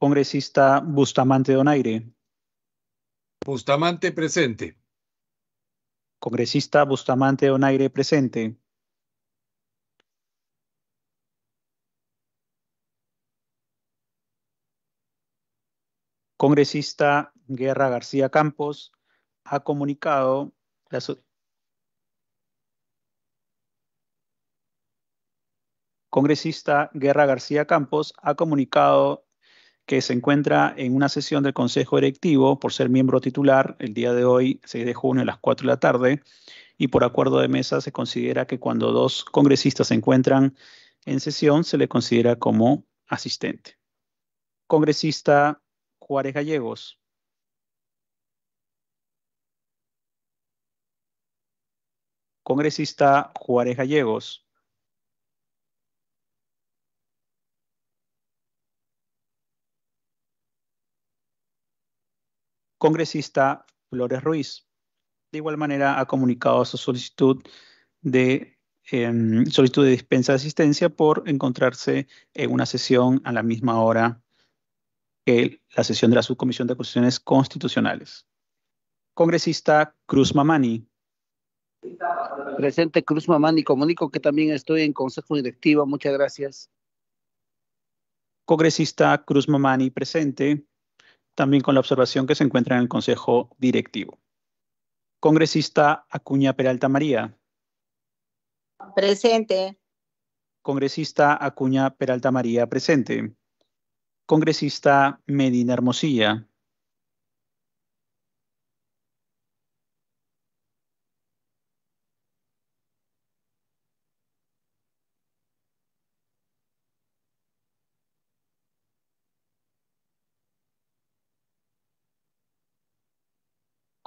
Congresista Bustamante Donaire. Bustamante presente. Congresista Bustamante Donaire presente. Congresista Guerra García Campos ha comunicado congresista Guerra García Campos ha comunicado que se encuentra en una sesión del Consejo Directivo por ser miembro titular el día de hoy, 6 de junio a las 4 de la tarde, y por acuerdo de mesa se considera que cuando dos congresistas se encuentran en sesión se le considera como asistente. Congresista Juárez Gallegos. Congresista Juárez Gallegos. congresista Flores Ruiz. De igual manera, ha comunicado su solicitud de, em, solicitud de dispensa de asistencia por encontrarse en una sesión a la misma hora que la sesión de la Subcomisión de Acusaciones Constitucionales. Congresista Cruz Mamani. Presente Cruz Mamani, comunico que también estoy en Consejo Directivo. Muchas gracias. Congresista Cruz Mamani, presente también con la observación que se encuentra en el Consejo Directivo. Congresista Acuña Peralta María. Presente. Congresista Acuña Peralta María, presente. Congresista Medina Hermosilla.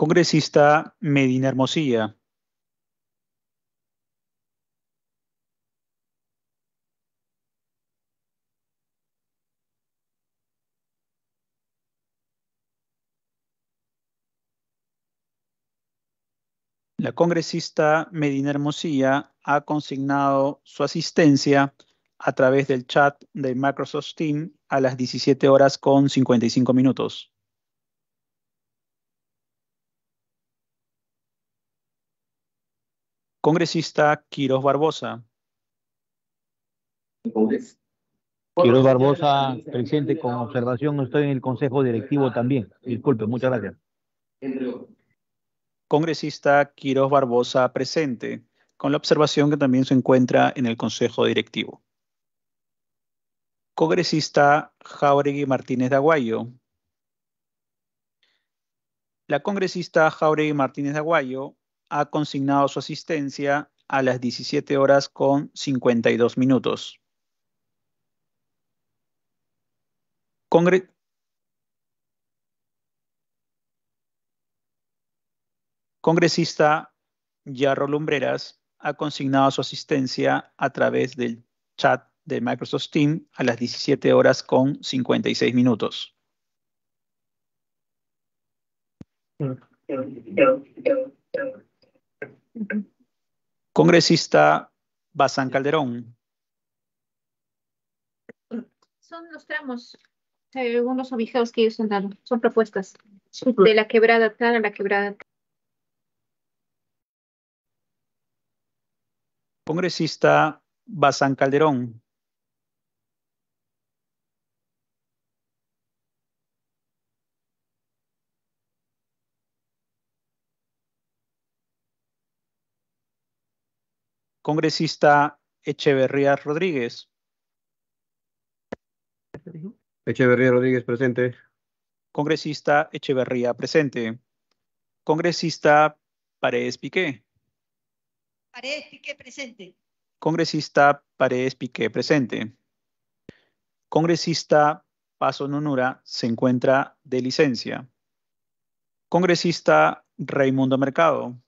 Congresista Medina Hermosilla. La congresista Medina Hermosilla ha consignado su asistencia a través del chat de Microsoft Team a las 17 horas con 55 minutos. Congresista Quiroz Barbosa. Quiroz Barbosa, presente con observación, estoy en el Consejo Directivo también. Disculpe, muchas gracias. Congresista Quiroz Barbosa, presente, con la observación que también se encuentra en el Consejo Directivo. Congresista Jauregui Martínez de Aguayo. La congresista Jauregui Martínez de Aguayo ha consignado su asistencia a las 17 horas con 52 minutos. Congresista Yarro Lumbreras ha consignado su asistencia a través del chat de Microsoft Team a las 17 horas con 56 minutos. Mm. Congresista Bazán Calderón. Son los tramos, eh, según obijados que ellos han dado, son propuestas de la quebrada tal a la quebrada Congresista Bazán Calderón. congresista Echeverría Rodríguez. Echeverría Rodríguez presente. Congresista Echeverría presente. Congresista Paredes Piqué. Paredes Piqué presente. Congresista Paredes Piqué presente. Congresista Paso Nunura se encuentra de licencia. Congresista Raimundo Mercado.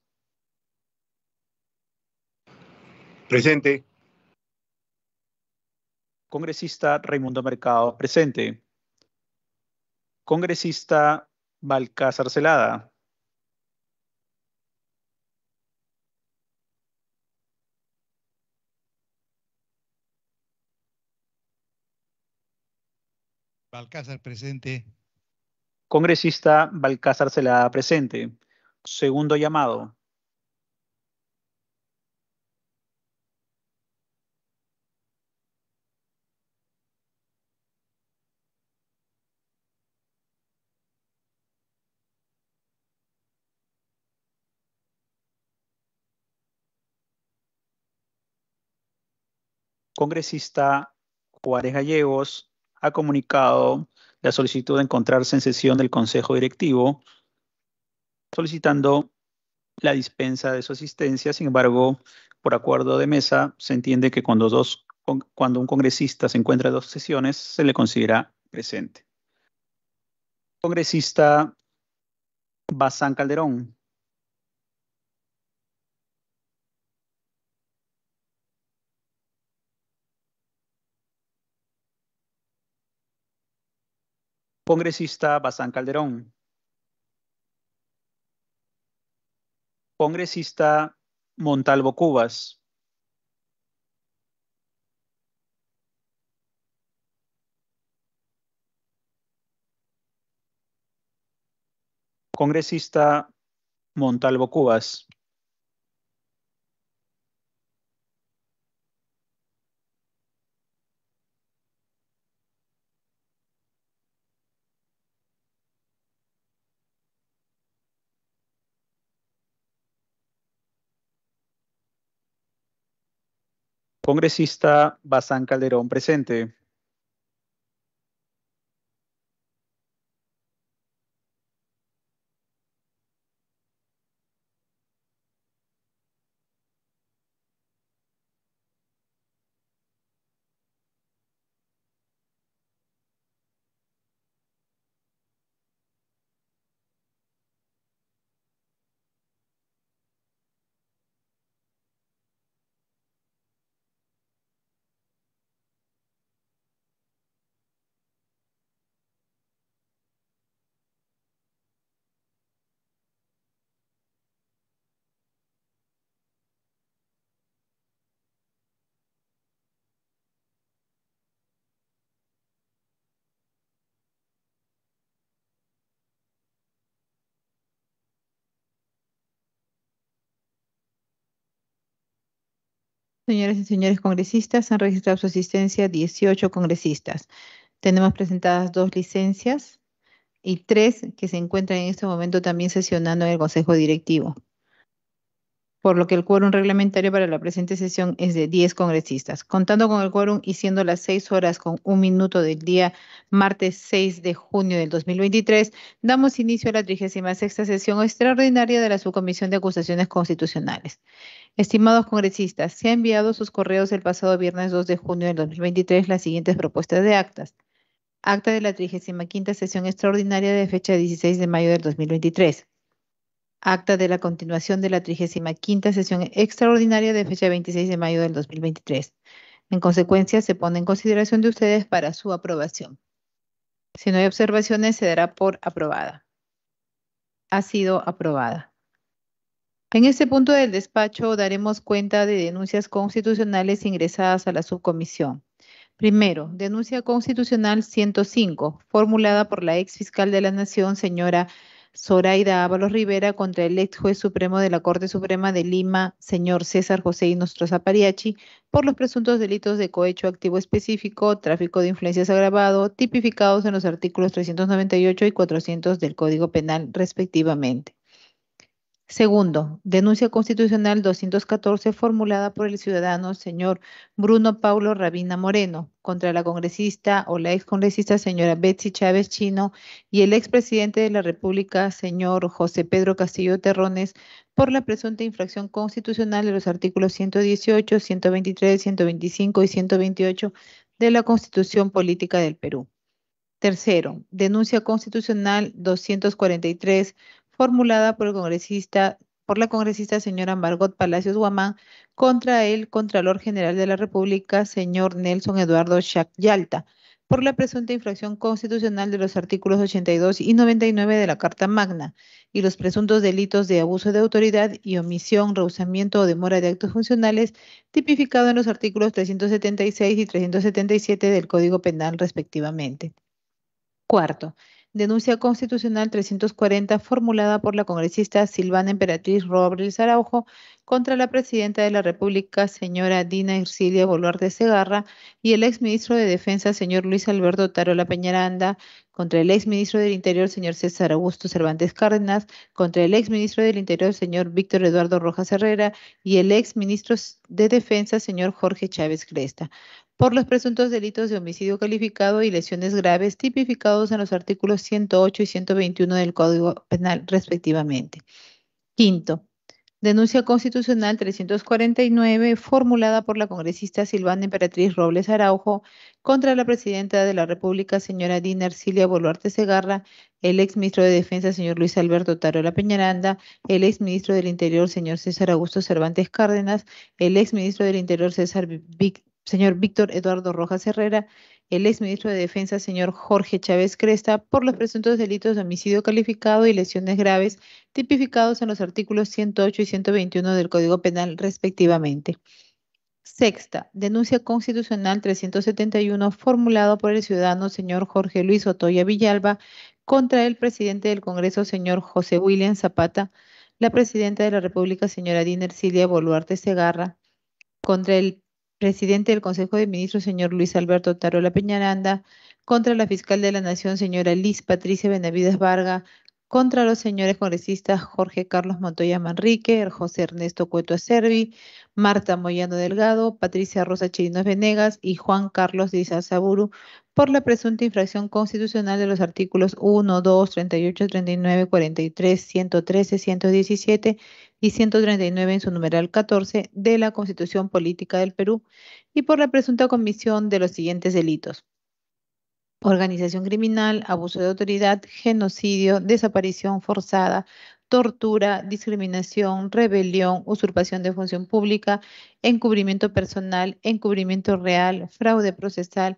Presente. Congresista Raimundo Mercado, presente. Congresista Balcázar Celada. Balcázar presente. Congresista Balcázar Celada presente. Segundo llamado. congresista Juárez Gallegos ha comunicado la solicitud de encontrarse en sesión del Consejo Directivo solicitando la dispensa de su asistencia. Sin embargo, por acuerdo de mesa, se entiende que cuando, cuando un congresista se encuentra en dos sesiones, se le considera presente. Congresista Bazán Calderón Congresista Bazán Calderón. Congresista Montalvo Cubas. Congresista Montalvo Cubas. Congresista Bazán Calderón presente. Señoras y señores congresistas, han registrado su asistencia 18 congresistas. Tenemos presentadas dos licencias y tres que se encuentran en este momento también sesionando en el Consejo Directivo. Por lo que el quórum reglamentario para la presente sesión es de 10 congresistas. Contando con el quórum y siendo las 6 horas con un minuto del día martes 6 de junio del 2023, damos inicio a la 36 sesión extraordinaria de la Subcomisión de Acusaciones Constitucionales. Estimados congresistas, se ha enviado sus correos el pasado viernes 2 de junio del 2023 las siguientes propuestas de actas. Acta de la 35 sesión extraordinaria de fecha 16 de mayo del 2023. Acta de la continuación de la 35 sesión extraordinaria de fecha 26 de mayo del 2023. En consecuencia, se pone en consideración de ustedes para su aprobación. Si no hay observaciones, se dará por aprobada. Ha sido aprobada. En este punto del despacho daremos cuenta de denuncias constitucionales ingresadas a la subcomisión. Primero, denuncia constitucional 105, formulada por la ex fiscal de la Nación, señora Zoraida Ábalos Rivera, contra el ex juez supremo de la Corte Suprema de Lima, señor César José Inostroza Pariachi, por los presuntos delitos de cohecho activo específico, tráfico de influencias agravado, tipificados en los artículos 398 y 400 del Código Penal, respectivamente. Segundo, denuncia constitucional 214 formulada por el ciudadano señor Bruno Paulo Rabina Moreno contra la congresista o la excongresista señora Betsy Chávez Chino y el expresidente de la República señor José Pedro Castillo Terrones por la presunta infracción constitucional de los artículos 118, 123, 125 y 128 de la Constitución Política del Perú. Tercero, denuncia constitucional 243 formulada por el congresista por la congresista señora Margot Palacios Guamán contra el Contralor General de la República, señor Nelson Eduardo Yalta, por la presunta infracción constitucional de los artículos 82 y 99 de la Carta Magna y los presuntos delitos de abuso de autoridad y omisión, rehusamiento o demora de actos funcionales tipificado en los artículos 376 y 377 del Código Penal respectivamente. Cuarto, denuncia constitucional 340 formulada por la congresista Silvana Emperatriz Robles Araujo contra la presidenta de la República, señora Dina Ercilia Boluarte Segarra, y el exministro de Defensa, señor Luis Alberto Tarola Peñaranda, contra el exministro del Interior, señor César Augusto Cervantes Cárdenas, contra el exministro del Interior, señor Víctor Eduardo Rojas Herrera, y el exministro de Defensa, señor Jorge Chávez Cresta por los presuntos delitos de homicidio calificado y lesiones graves tipificados en los artículos 108 y 121 del Código Penal, respectivamente. Quinto, denuncia constitucional 349 formulada por la congresista Silvana Emperatriz Robles Araujo contra la presidenta de la República, señora Dina Arcilia Boluarte Segarra, el exministro de Defensa, señor Luis Alberto Tarola Peñaranda, el exministro del Interior, señor César Augusto Cervantes Cárdenas, el exministro del Interior, César Víctor señor Víctor Eduardo Rojas Herrera, el exministro de Defensa, señor Jorge Chávez Cresta, por los presuntos delitos de homicidio calificado y lesiones graves tipificados en los artículos 108 y 121 del Código Penal, respectivamente. Sexta, denuncia constitucional 371 formulado por el ciudadano señor Jorge Luis Otoya Villalba contra el presidente del Congreso señor José William Zapata, la presidenta de la República señora Dina Ercilia Boluarte Segarra, contra el presidente del Consejo de Ministros, señor Luis Alberto Tarola Peñaranda, contra la fiscal de la Nación, señora Liz Patricia Benavides Varga, contra los señores congresistas Jorge Carlos Montoya Manrique, José Ernesto Cueto Acervi, Marta Moyano Delgado, Patricia Rosa Chirinos Venegas y Juan Carlos Díaz Saburu por la presunta infracción constitucional de los artículos 1, 2, 38, 39, 43, 113, 117 y 139 en su numeral 14 de la Constitución Política del Perú y por la presunta comisión de los siguientes delitos. Organización criminal, abuso de autoridad, genocidio, desaparición forzada, tortura, discriminación, rebelión, usurpación de función pública, encubrimiento personal, encubrimiento real, fraude procesal,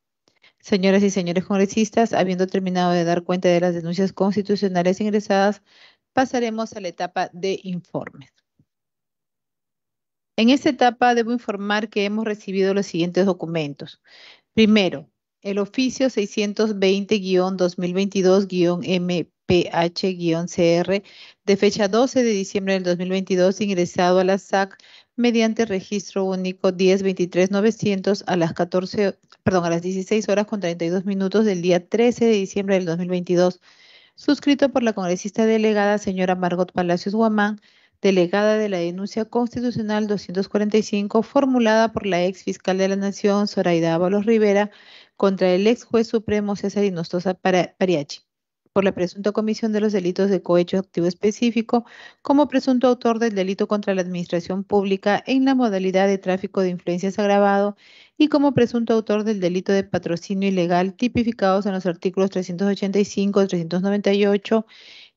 Señoras y señores congresistas, habiendo terminado de dar cuenta de las denuncias constitucionales ingresadas, pasaremos a la etapa de informes. En esta etapa debo informar que hemos recibido los siguientes documentos. Primero, el oficio 620-2022-MPH-CR de fecha 12 de diciembre del 2022 ingresado a la SAC mediante registro único 1023 900 a las 14 perdón, a las 16 horas con 32 minutos del día 13 de diciembre del 2022, suscrito por la congresista delegada señora Margot Palacios Guamán, delegada de la denuncia constitucional 245 formulada por la ex fiscal de la Nación, Zoraida Ábalos Rivera, contra el ex juez supremo César Inostosa Pariachi por la presunta comisión de los delitos de cohecho activo específico como presunto autor del delito contra la administración pública en la modalidad de tráfico de influencias agravado y como presunto autor del delito de patrocinio ilegal tipificados en los artículos 385, 398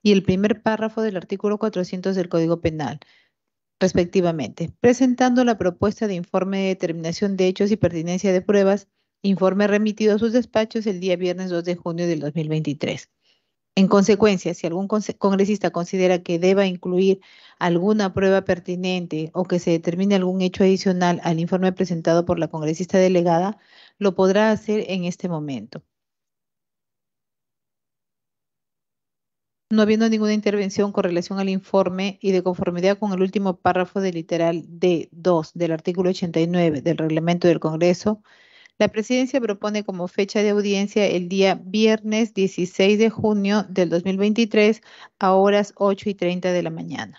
y el primer párrafo del artículo 400 del Código Penal, respectivamente, presentando la propuesta de informe de determinación de hechos y pertinencia de pruebas, informe remitido a sus despachos el día viernes 2 de junio del 2023. En consecuencia, si algún congresista considera que deba incluir alguna prueba pertinente o que se determine algún hecho adicional al informe presentado por la congresista delegada, lo podrá hacer en este momento. No habiendo ninguna intervención con relación al informe y de conformidad con el último párrafo del literal D2 del artículo 89 del reglamento del Congreso, la presidencia propone como fecha de audiencia el día viernes 16 de junio del 2023 a horas 8 y 30 de la mañana.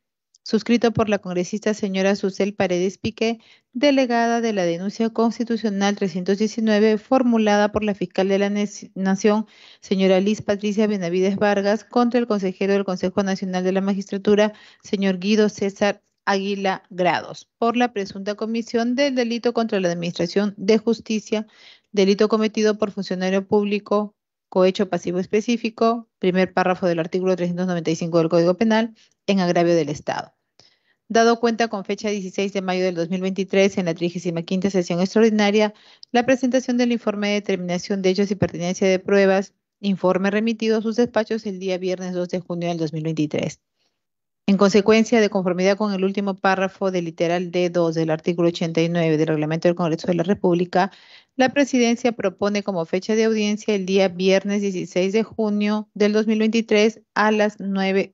suscrito por la congresista señora Susel Paredes Piqué, delegada de la denuncia constitucional 319 formulada por la fiscal de la Nación, señora Liz Patricia Benavides Vargas, contra el consejero del Consejo Nacional de la Magistratura, señor Guido César Águila Grados, por la presunta comisión del delito contra la Administración de Justicia, delito cometido por funcionario público cohecho pasivo específico, primer párrafo del artículo 395 del Código Penal, en agravio del Estado. Dado cuenta con fecha 16 de mayo del 2023 en la 35 sesión extraordinaria, la presentación del informe de determinación de hechos y pertinencia de pruebas, informe remitido a sus despachos el día viernes 2 de junio del 2023. En consecuencia, de conformidad con el último párrafo del literal D2 del artículo 89 del reglamento del Congreso de la República, la Presidencia propone como fecha de audiencia el día viernes 16 de junio del 2023 a las 9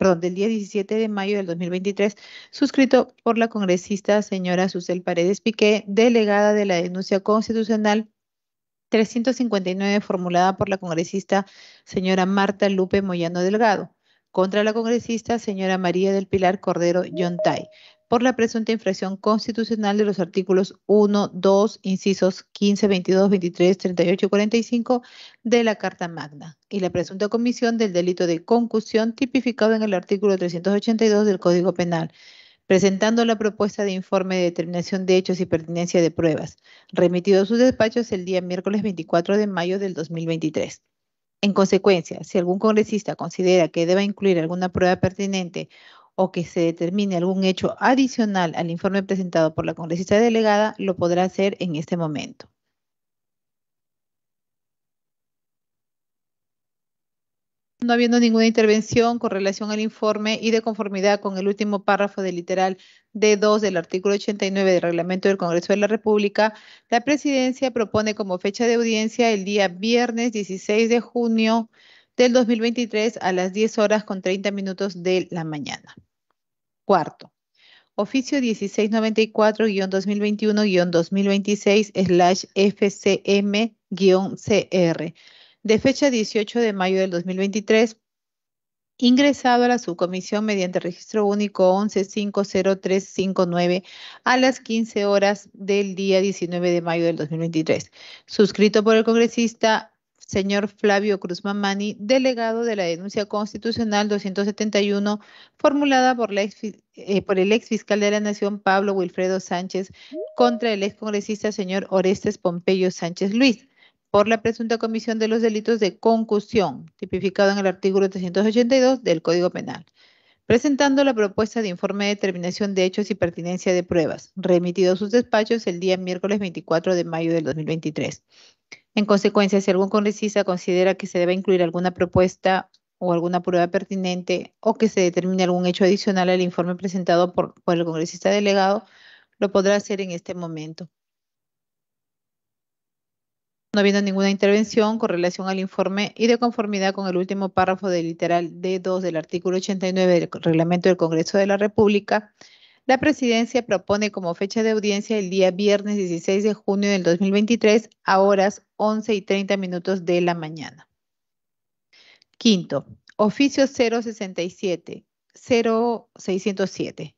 perdón, del día 17 de mayo del 2023, suscrito por la congresista señora Susel Paredes Piqué, delegada de la denuncia constitucional 359 formulada por la congresista señora Marta Lupe Moyano Delgado contra la congresista señora María del Pilar Cordero Yontay por la presunta infracción constitucional de los artículos 1, 2, incisos 15, 22, 23, 38 y 45 de la Carta Magna y la presunta comisión del delito de concusión tipificado en el artículo 382 del Código Penal presentando la propuesta de informe de determinación de hechos y pertinencia de pruebas, remitido a sus despachos el día miércoles 24 de mayo del 2023. En consecuencia, si algún congresista considera que deba incluir alguna prueba pertinente o que se determine algún hecho adicional al informe presentado por la congresista delegada, lo podrá hacer en este momento. No habiendo ninguna intervención con relación al informe y de conformidad con el último párrafo del literal D2 del artículo 89 del reglamento del Congreso de la República, la presidencia propone como fecha de audiencia el día viernes 16 de junio del 2023 a las 10 horas con 30 minutos de la mañana. Cuarto, oficio 1694-2021-2026-FCM-CR, de fecha 18 de mayo del 2023, ingresado a la subcomisión mediante registro único 1150359 a las 15 horas del día 19 de mayo del 2023, suscrito por el congresista señor Flavio Cruz Mamani, delegado de la denuncia constitucional 271 formulada eh, por, el ex fiscal de la Nación Pablo Wilfredo Sánchez contra el ex congresista señor Orestes Pompeyo Sánchez Luis por la presunta comisión de los delitos de concusión, tipificado en el artículo 382 del Código Penal, presentando la propuesta de informe de determinación de hechos y pertinencia de pruebas, remitido a sus despachos el día miércoles 24 de mayo del 2023. En consecuencia, si algún congresista considera que se debe incluir alguna propuesta o alguna prueba pertinente o que se determine algún hecho adicional al informe presentado por, el congresista delegado, lo podrá hacer en este momento. No habiendo ninguna intervención con relación al informe y de conformidad con el último párrafo del literal D2 del artículo 89 del reglamento del Congreso de la República, la presidencia propone como fecha de audiencia el día viernes 16 de junio del 2023 a horas 11 y 30 minutos de la mañana. Quinto, oficio 067, 0607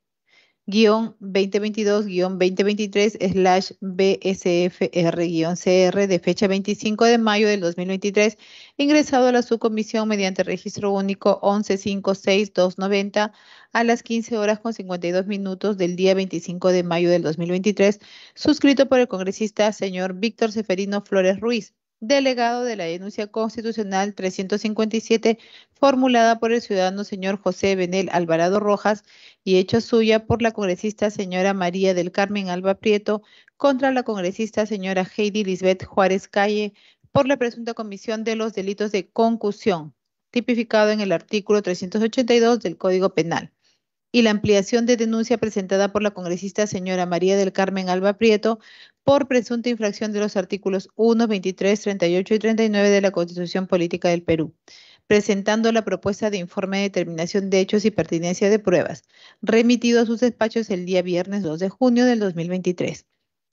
Guión 2022-2023-BSFR-CR de fecha 25 de mayo del 2023, ingresado a la subcomisión mediante registro único 1156290 a las 15 horas con 52 minutos del día 25 de mayo del 2023, suscrito por el congresista señor Víctor Seferino Flores Ruiz, delegado de la denuncia constitucional 357 formulada por el ciudadano señor José Benel Alvarado Rojas y hecha suya por la congresista señora María del Carmen Alba Prieto contra la congresista señora Heidi Lisbeth Juárez Calle por la presunta comisión de los delitos de concusión, tipificado en el artículo 382 del Código Penal y la ampliación de denuncia presentada por la congresista señora María del Carmen Alba Prieto por presunta infracción de los artículos 1, 23, 38 y 39 de la Constitución Política del Perú, presentando la propuesta de informe de determinación de hechos y pertinencia de pruebas, remitido a sus despachos el día viernes 2 de junio del 2023.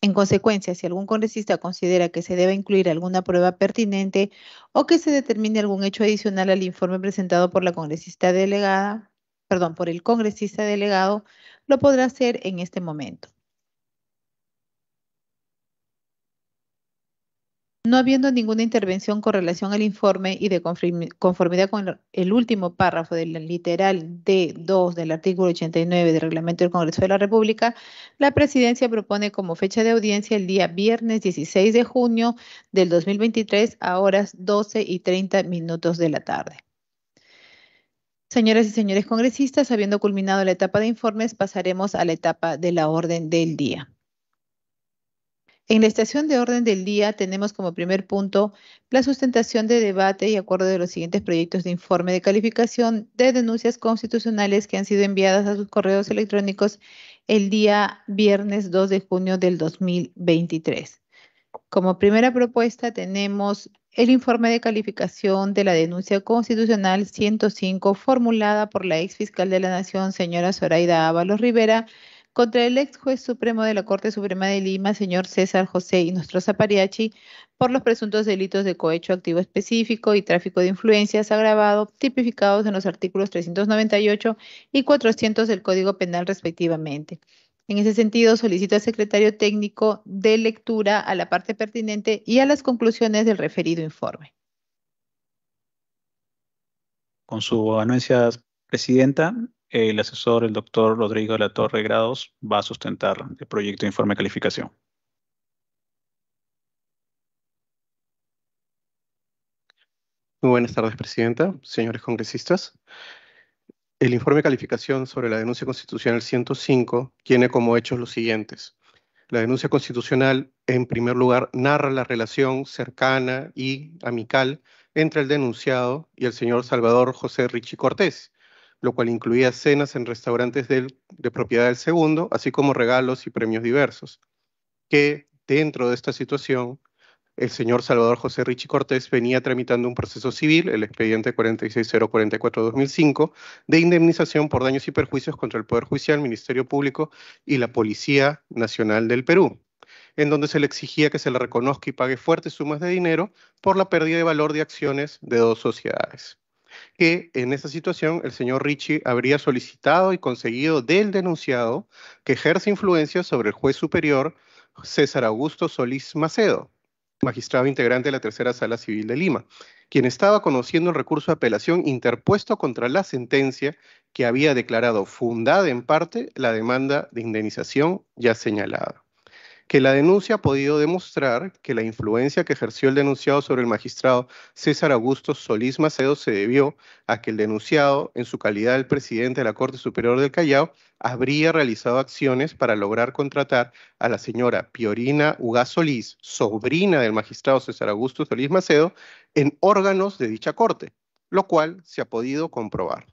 En consecuencia, si algún congresista considera que se debe incluir alguna prueba pertinente o que se determine algún hecho adicional al informe presentado por la congresista delegada, perdón, por el congresista delegado, lo podrá hacer en este momento. No habiendo ninguna intervención con relación al informe y de conformidad con el último párrafo del literal D2 del artículo 89 del reglamento del Congreso de la República, la Presidencia propone como fecha de audiencia el día viernes 16 de junio del 2023 a horas 12 y 30 minutos de la tarde. Señoras y señores congresistas, habiendo culminado la etapa de informes, pasaremos a la etapa de la orden del día. En la estación de orden del día tenemos como primer punto la sustentación de debate y acuerdo de los siguientes proyectos de informe de calificación de denuncias constitucionales que han sido enviadas a sus correos electrónicos el día viernes 2 de junio del 2023. Como primera propuesta tenemos el informe de calificación de la denuncia constitucional 105 formulada por la ex fiscal de la Nación, señora Zoraida Ábalos Rivera, contra el ex juez supremo de la Corte Suprema de Lima, señor César José y nuestro Zapariachi, por los presuntos delitos de cohecho activo específico y tráfico de influencias agravado tipificados en los artículos 398 y 400 del Código Penal respectivamente. En ese sentido, solicito al secretario técnico de lectura a la parte pertinente y a las conclusiones del referido informe. Con su anuencia, Presidenta, el asesor, el doctor Rodrigo de la Torre Grados, va a sustentar el proyecto de informe de calificación. Muy buenas tardes, Presidenta, señores congresistas. El informe de calificación sobre la denuncia constitucional 105 tiene como hechos los siguientes. La denuncia constitucional, en primer lugar, narra la relación cercana y amical entre el denunciado y el señor Salvador José Richi Cortés, lo cual incluía cenas en restaurantes de propiedad del segundo, así como regalos y premios diversos, que dentro de esta situación el señor Salvador José Richi Cortés venía tramitando un proceso civil, el expediente 46044-2005, de indemnización por daños y perjuicios contra el Poder Judicial, Ministerio Público y la Policía Nacional del Perú, en donde se le exigía que se le reconozca y pague fuertes sumas de dinero por la pérdida de valor de acciones de dos sociedades que en esa situación el señor Ricci habría solicitado y conseguido del denunciado que ejerce influencia sobre el juez superior César Augusto Solís Macedo, magistrado integrante de la Tercera Sala Civil de Lima, quien estaba conociendo el recurso de apelación interpuesto contra la sentencia que había declarado fundada en parte la demanda de indemnización ya señalada que la denuncia ha podido demostrar que la influencia que ejerció el denunciado sobre el magistrado César Augusto Solís Macedo se debió a que el denunciado, en su calidad del presidente de la Corte Superior del Callao, habría realizado acciones para lograr contratar a la señora Piorina Ugaz Solís, sobrina del magistrado César Augusto Solís Macedo, en órganos de dicha Corte, lo cual se ha podido comprobar.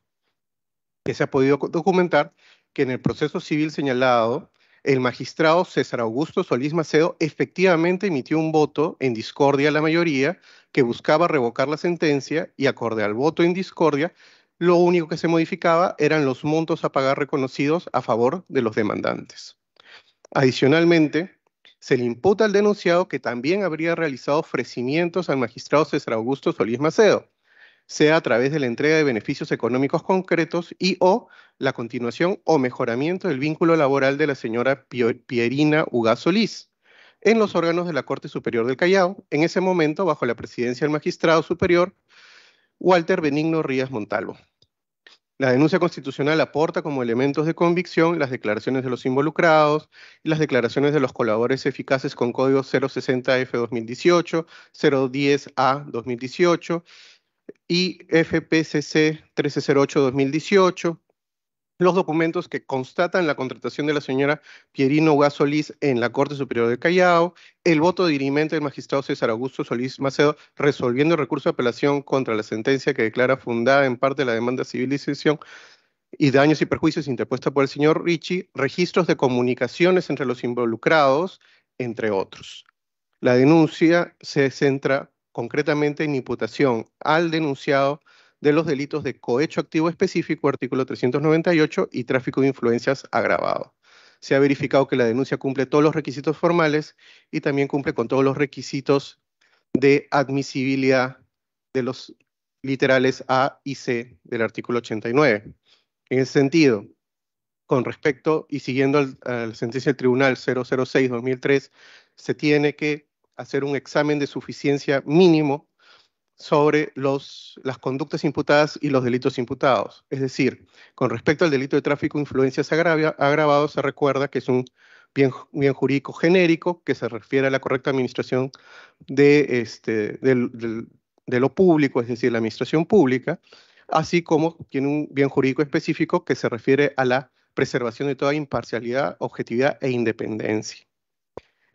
Que se ha podido documentar que en el proceso civil señalado, el magistrado César Augusto Solís Macedo efectivamente emitió un voto en discordia a la mayoría que buscaba revocar la sentencia y acorde al voto en discordia, lo único que se modificaba eran los montos a pagar reconocidos a favor de los demandantes. Adicionalmente, se le imputa al denunciado que también habría realizado ofrecimientos al magistrado César Augusto Solís Macedo, sea a través de la entrega de beneficios económicos concretos y o la continuación o mejoramiento del vínculo laboral de la señora Pierina Ugaz Solís en los órganos de la Corte Superior del Callao, en ese momento bajo la presidencia del magistrado superior Walter Benigno Ríos Montalvo. La denuncia constitucional aporta como elementos de convicción las declaraciones de los involucrados y las declaraciones de los colaboradores eficaces con código 060F 2018, 010A 2018 y FPCC 1308-2018, los documentos que constatan la contratación de la señora Pierino Ugaz Solís en la Corte Superior de Callao, el voto de dirimente del magistrado César Augusto Solís Macedo resolviendo el recurso de apelación contra la sentencia que declara fundada en parte la demanda civil de y daños y perjuicios interpuesta por el señor Ricci, registros de comunicaciones entre los involucrados, entre otros. La denuncia se centra concretamente en imputación al denunciado de los delitos de cohecho activo específico, artículo 398, y tráfico de influencias agravado. Se ha verificado que la denuncia cumple todos los requisitos formales y también cumple con todos los requisitos de admisibilidad de los literales A y C del artículo 89. En ese sentido, con respecto y siguiendo la sentencia del Tribunal 006-2003, se tiene que hacer un examen de suficiencia mínimo sobre los, las conductas imputadas y los delitos imputados. Es decir, con respecto al delito de tráfico de influencias agravia, agravado, se recuerda que es un bien, bien, jurídico genérico que se refiere a la correcta administración de, este, de lo público, es decir, la administración pública, así como tiene un bien jurídico específico que se refiere a la preservación de toda imparcialidad, objetividad e independencia.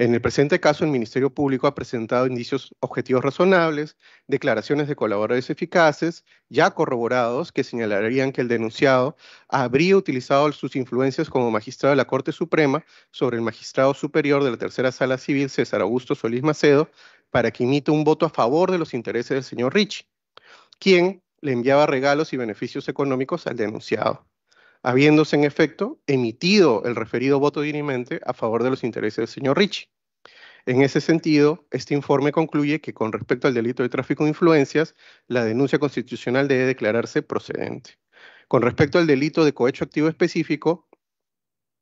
En el presente caso, el Ministerio Público ha presentado indicios objetivos razonables, declaraciones de colaboradores eficaces, ya corroborados, que señalarían que el denunciado habría utilizado sus influencias como magistrado de la Corte Suprema sobre el magistrado superior de la Tercera Sala Civil, César Augusto Solís Macedo, para que imite un voto a favor de los intereses del señor Ricci, quien le enviaba regalos y beneficios económicos al denunciado habiéndose en efecto emitido el referido voto dirimente a favor de los intereses del señor Ricci. En ese sentido, este informe concluye que con respecto al delito de tráfico de influencias, la denuncia constitucional debe declararse procedente. Con respecto al delito de cohecho activo específico,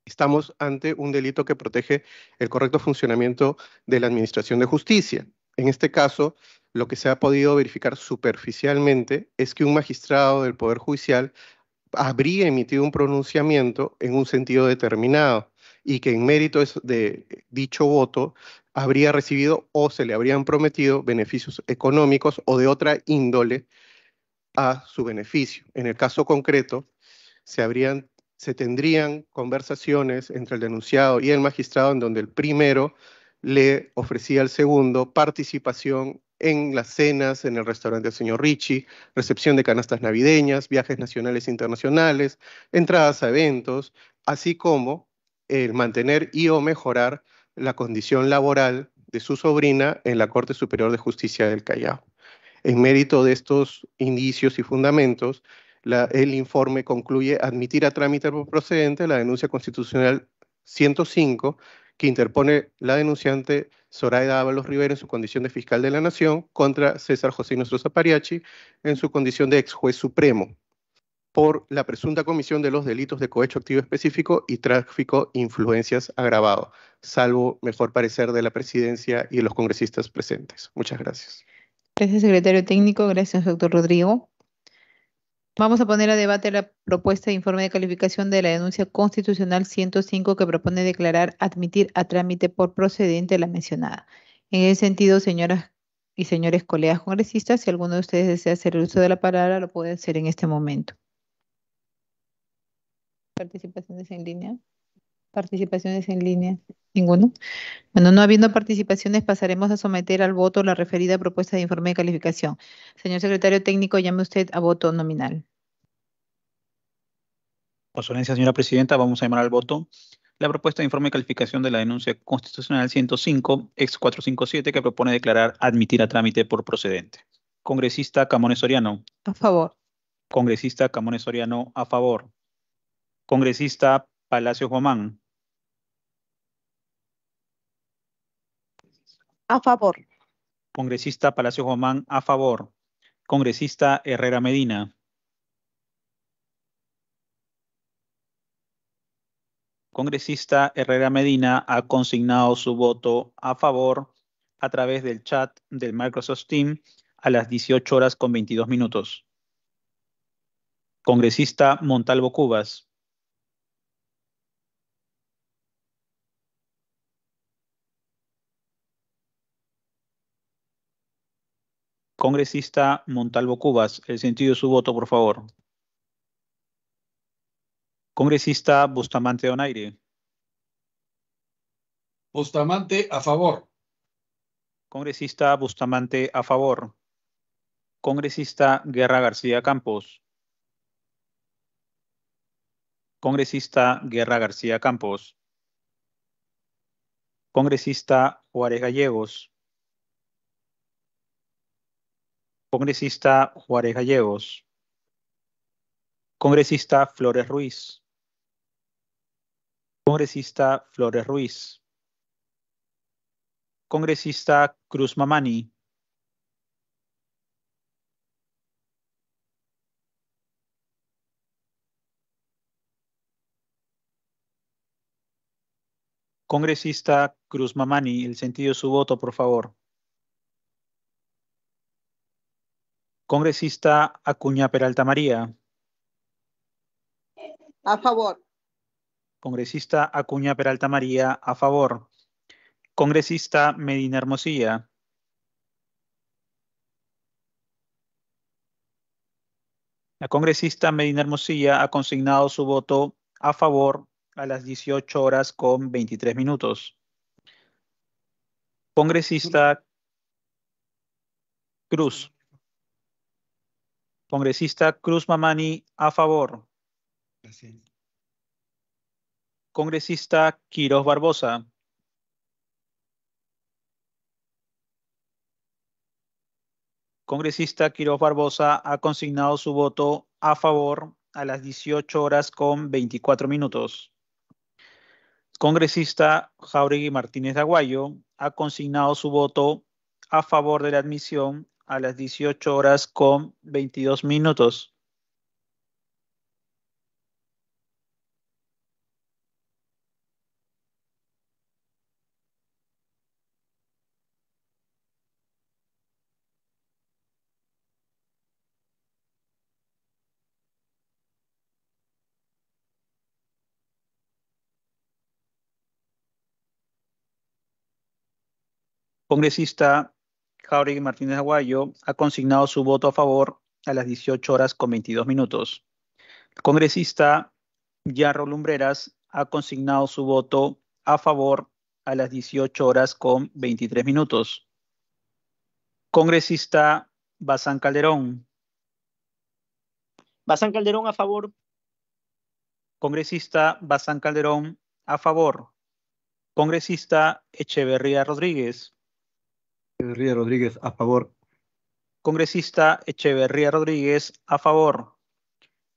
estamos ante un delito que protege el correcto funcionamiento de la Administración de Justicia. En este caso, lo que se ha podido verificar superficialmente es que un magistrado del Poder Judicial habría emitido un pronunciamiento en un sentido determinado y que en mérito de dicho voto habría recibido o se le habrían prometido beneficios económicos o de otra índole a su beneficio. En el caso concreto, se, habrían, se tendrían conversaciones entre el denunciado y el magistrado en donde el primero le ofrecía al segundo participación en las cenas, en el restaurante del señor Richie, recepción de canastas navideñas, viajes nacionales e internacionales, entradas a eventos, así como el mantener y o mejorar la condición laboral de su sobrina en la Corte Superior de Justicia del Callao. En mérito de estos indicios y fundamentos, el informe concluye admitir a trámite procedente la denuncia constitucional 105 que interpone la denunciante Zoraida Ábalos Rivera en su condición de fiscal de la Nación contra César José Nuestro Pariachi en su condición de ex juez supremo por la presunta comisión de los delitos de cohecho activo específico y tráfico influencias agravado, salvo mejor parecer de la presidencia y de los congresistas presentes. Muchas gracias. Gracias, secretario técnico. Gracias, doctor Rodrigo. Vamos a poner a debate la propuesta de informe de calificación de la denuncia constitucional 105 que propone declarar admitir a trámite por procedente la mencionada. En ese sentido, señoras y señores colegas congresistas, si alguno de ustedes desea hacer el uso de la palabra, lo puede hacer en este momento. Participaciones en línea participaciones en línea. Ninguno. Bueno, no habiendo participaciones, pasaremos a someter al voto la referida propuesta de informe de calificación. Señor secretario técnico, llame usted a voto nominal. Por su señora presidenta, vamos a llamar al voto la propuesta de informe de calificación de la denuncia constitucional 105, ex 457, que propone declarar admitir a trámite por procedente. Congresista Camones Soriano. A favor. Congresista Camones Soriano, a favor. Congresista Palacio Guamán. A favor. Congresista Palacio Gomán, a favor. Congresista Herrera Medina. Congresista Herrera Medina ha consignado su voto a favor a través del chat del Microsoft Team a las 18 horas con 22 minutos. Congresista Montalvo Cubas. Congresista Montalvo Cubas, el sentido de su voto, por favor. Congresista Bustamante Donaire. Bustamante a favor. Congresista Bustamante a favor. Congresista Guerra García Campos. Congresista Guerra García Campos. Congresista Juárez Gallegos. Congresista Juárez Gallegos. Congresista Flores Ruiz. Congresista Flores Ruiz. Congresista Cruz Mamani. Congresista Cruz Mamani, el sentido de su voto, por favor. Congresista Acuña Peralta María. A favor. Congresista Acuña Peralta María, a favor. Congresista Medina Hermosilla. La congresista Medina Hermosilla ha consignado su voto a favor a las 18 horas con 23 minutos. Congresista Cruz. Congresista Cruz Mamani, a favor. Congresista Quiroz Barbosa. Congresista Quiroz Barbosa ha consignado su voto a favor a las 18 horas con 24 minutos. Congresista Jauregui Martínez de Aguayo ha consignado su voto a favor de la admisión a las 18 horas con 22 minutos. Congresista Jauregui Martínez Aguayo ha consignado su voto a favor a las 18 horas con 22 minutos. congresista Yarro Lumbreras ha consignado su voto a favor a las 18 horas con 23 minutos. Congresista Bazán Calderón. Bazán Calderón a favor. Congresista Bazán Calderón a favor. Congresista Echeverría Rodríguez. Echeverría Rodríguez, a favor. Congresista Echeverría Rodríguez, a favor.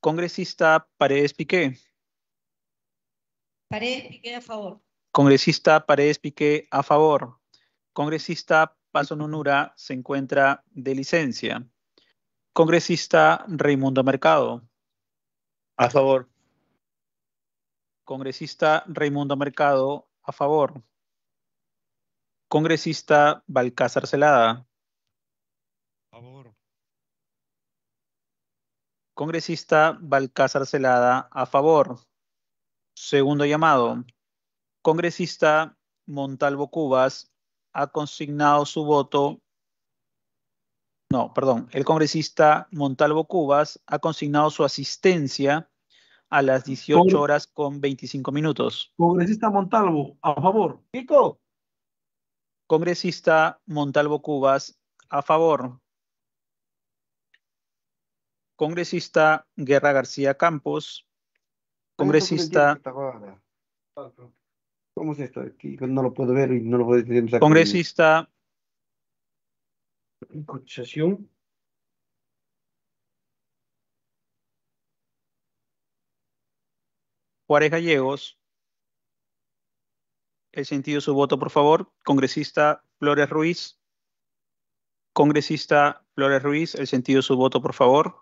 Congresista Paredes Piqué. Paredes Piqué, a favor. Congresista Paredes Piqué, a favor. Congresista Paso Nunura se encuentra de licencia. Congresista Raimundo Mercado. A favor. Congresista Raimundo Mercado, a favor. Congresista Balcázar Celada. A favor. Congresista Balcázar Celada, a favor. Segundo llamado. Congresista Montalvo Cubas ha consignado su voto. No, perdón. El congresista Montalvo Cubas ha consignado su asistencia a las 18 horas con 25 minutos. Congresista Montalvo, a favor. Pico. Congresista Montalvo Cubas, a favor. Congresista Guerra García Campos. Congresista. ¿Cómo es esto? no lo puedo ver y no lo puedo decir. Congresista. Cotización. Juárez Gallegos. El sentido su voto, por favor. Congresista Flores Ruiz. Congresista Flores Ruiz, el sentido de su voto, por favor.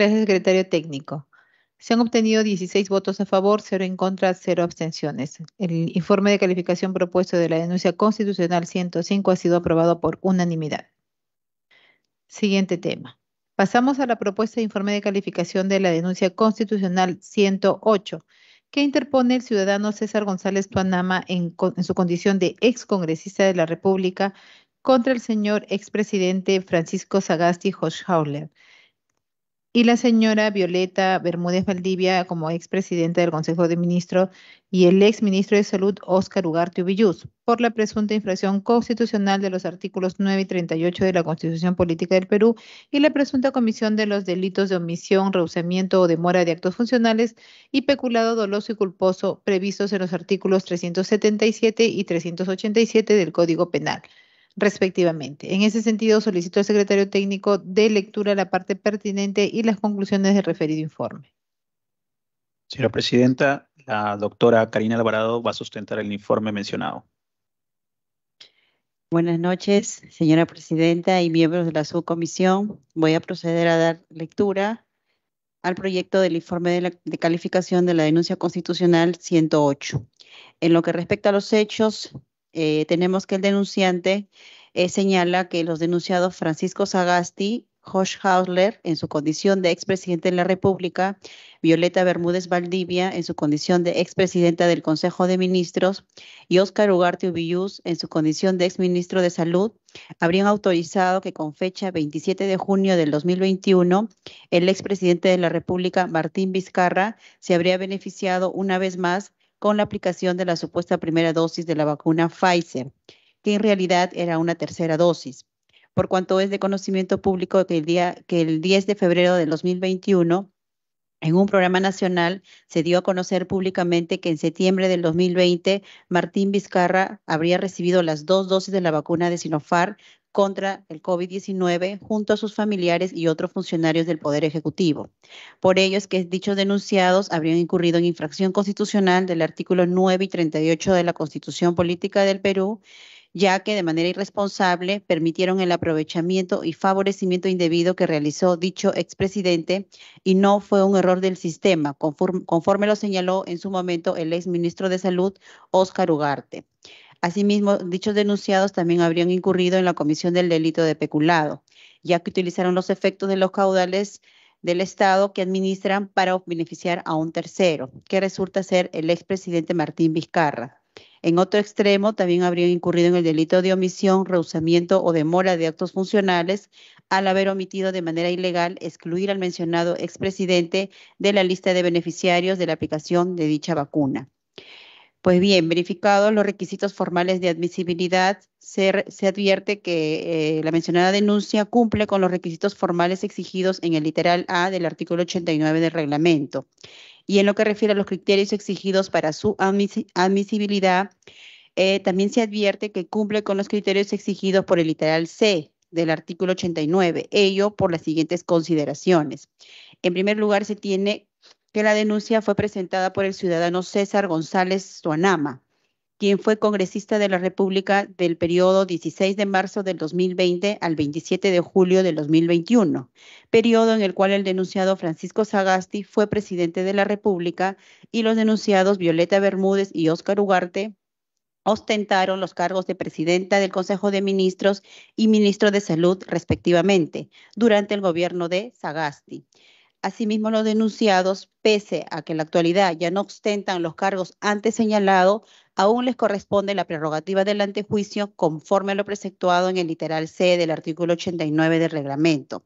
Gracias, secretario técnico. Se han obtenido 16 votos a favor, 0 en contra, 0 abstenciones. El informe de calificación propuesto de la denuncia constitucional 105 ha sido aprobado por unanimidad. Siguiente tema. Pasamos a la propuesta de informe de calificación de la denuncia constitucional 108 que interpone el ciudadano César González Tuanama en, su condición de excongresista de la República contra el señor expresidente Francisco Sagasti Hochhauler y la señora Violeta Bermúdez Valdivia como expresidenta del Consejo de Ministros y el exministro de Salud Óscar Ugarte Ubillús por la presunta infracción constitucional de los artículos 9 y 38 de la Constitución Política del Perú y la presunta comisión de los delitos de omisión, rehusamiento o demora de actos funcionales y peculado doloso y culposo previstos en los artículos 377 y 387 del Código Penal respectivamente. En ese sentido, solicito al secretario técnico de lectura la parte pertinente y las conclusiones del referido informe. Señora Presidenta, la doctora Karina Alvarado va a sustentar el informe mencionado. Buenas noches, señora Presidenta y miembros de la subcomisión. Voy a proceder a dar lectura al proyecto del informe de, calificación de la denuncia constitucional 108. En lo que respecta a los hechos, eh, tenemos que el denunciante eh, señala que los denunciados Francisco Sagasti, Josh Hausler, en su condición de expresidente de la República, Violeta Bermúdez Valdivia, en su condición de expresidenta del Consejo de Ministros, y Oscar Ugarte Ubiyuz, en su condición de exministro de Salud, habrían autorizado que con fecha 27 de junio del 2021, el expresidente de la República, Martín Vizcarra, se habría beneficiado una vez más con la aplicación de la supuesta primera dosis de la vacuna Pfizer, que en realidad era una tercera dosis. Por cuanto es de conocimiento público que el, día, que el 10 de febrero del 2021 en un programa nacional se dio a conocer públicamente que en septiembre del 2020 Martín Vizcarra habría recibido las dos dosis de la vacuna de Sinopharm contra el COVID-19 junto a sus familiares y otros funcionarios del Poder Ejecutivo. Por ello es que dichos denunciados habrían incurrido en infracción constitucional del artículo 9 y 38 de la Constitución Política del Perú, ya que de manera irresponsable permitieron el aprovechamiento y favorecimiento indebido que realizó dicho expresidente y no fue un error del sistema, conforme, lo señaló en su momento el exministro de Salud, Óscar Ugarte. Asimismo, dichos denunciados también habrían incurrido en la comisión del delito de peculado, ya que utilizaron los efectos de los caudales del Estado que administran para beneficiar a un tercero, que resulta ser el expresidente Martín Vizcarra. En otro extremo, también habrían incurrido en el delito de omisión, rehusamiento o demora de actos funcionales al haber omitido de manera ilegal excluir al mencionado expresidente de la lista de beneficiarios de la aplicación de dicha vacuna. Pues bien, verificados los requisitos formales de admisibilidad, se, se advierte que eh, la mencionada denuncia cumple con los requisitos formales exigidos en el literal A del artículo 89 del reglamento. Y en lo que refiere a los criterios exigidos para su admisibilidad, eh, también se advierte que cumple con los criterios exigidos por el literal C del artículo 89, ello por las siguientes consideraciones. En primer lugar, se tiene que la denuncia fue presentada por el ciudadano César González Suanama, quien fue congresista de la República del periodo 16 de marzo del 2020 al 27 de julio del 2021, periodo en el cual el denunciado Francisco Sagasti fue presidente de la República y los denunciados Violeta Bermúdez y Óscar Ugarte ostentaron los cargos de presidenta del Consejo de Ministros y ministro de Salud, respectivamente, durante el gobierno de Sagasti. Asimismo, los denunciados, pese a que en la actualidad ya no ostentan los cargos antes señalados, aún les corresponde la prerrogativa del antejuicio conforme a lo preceptuado en el literal C del artículo 89 del reglamento.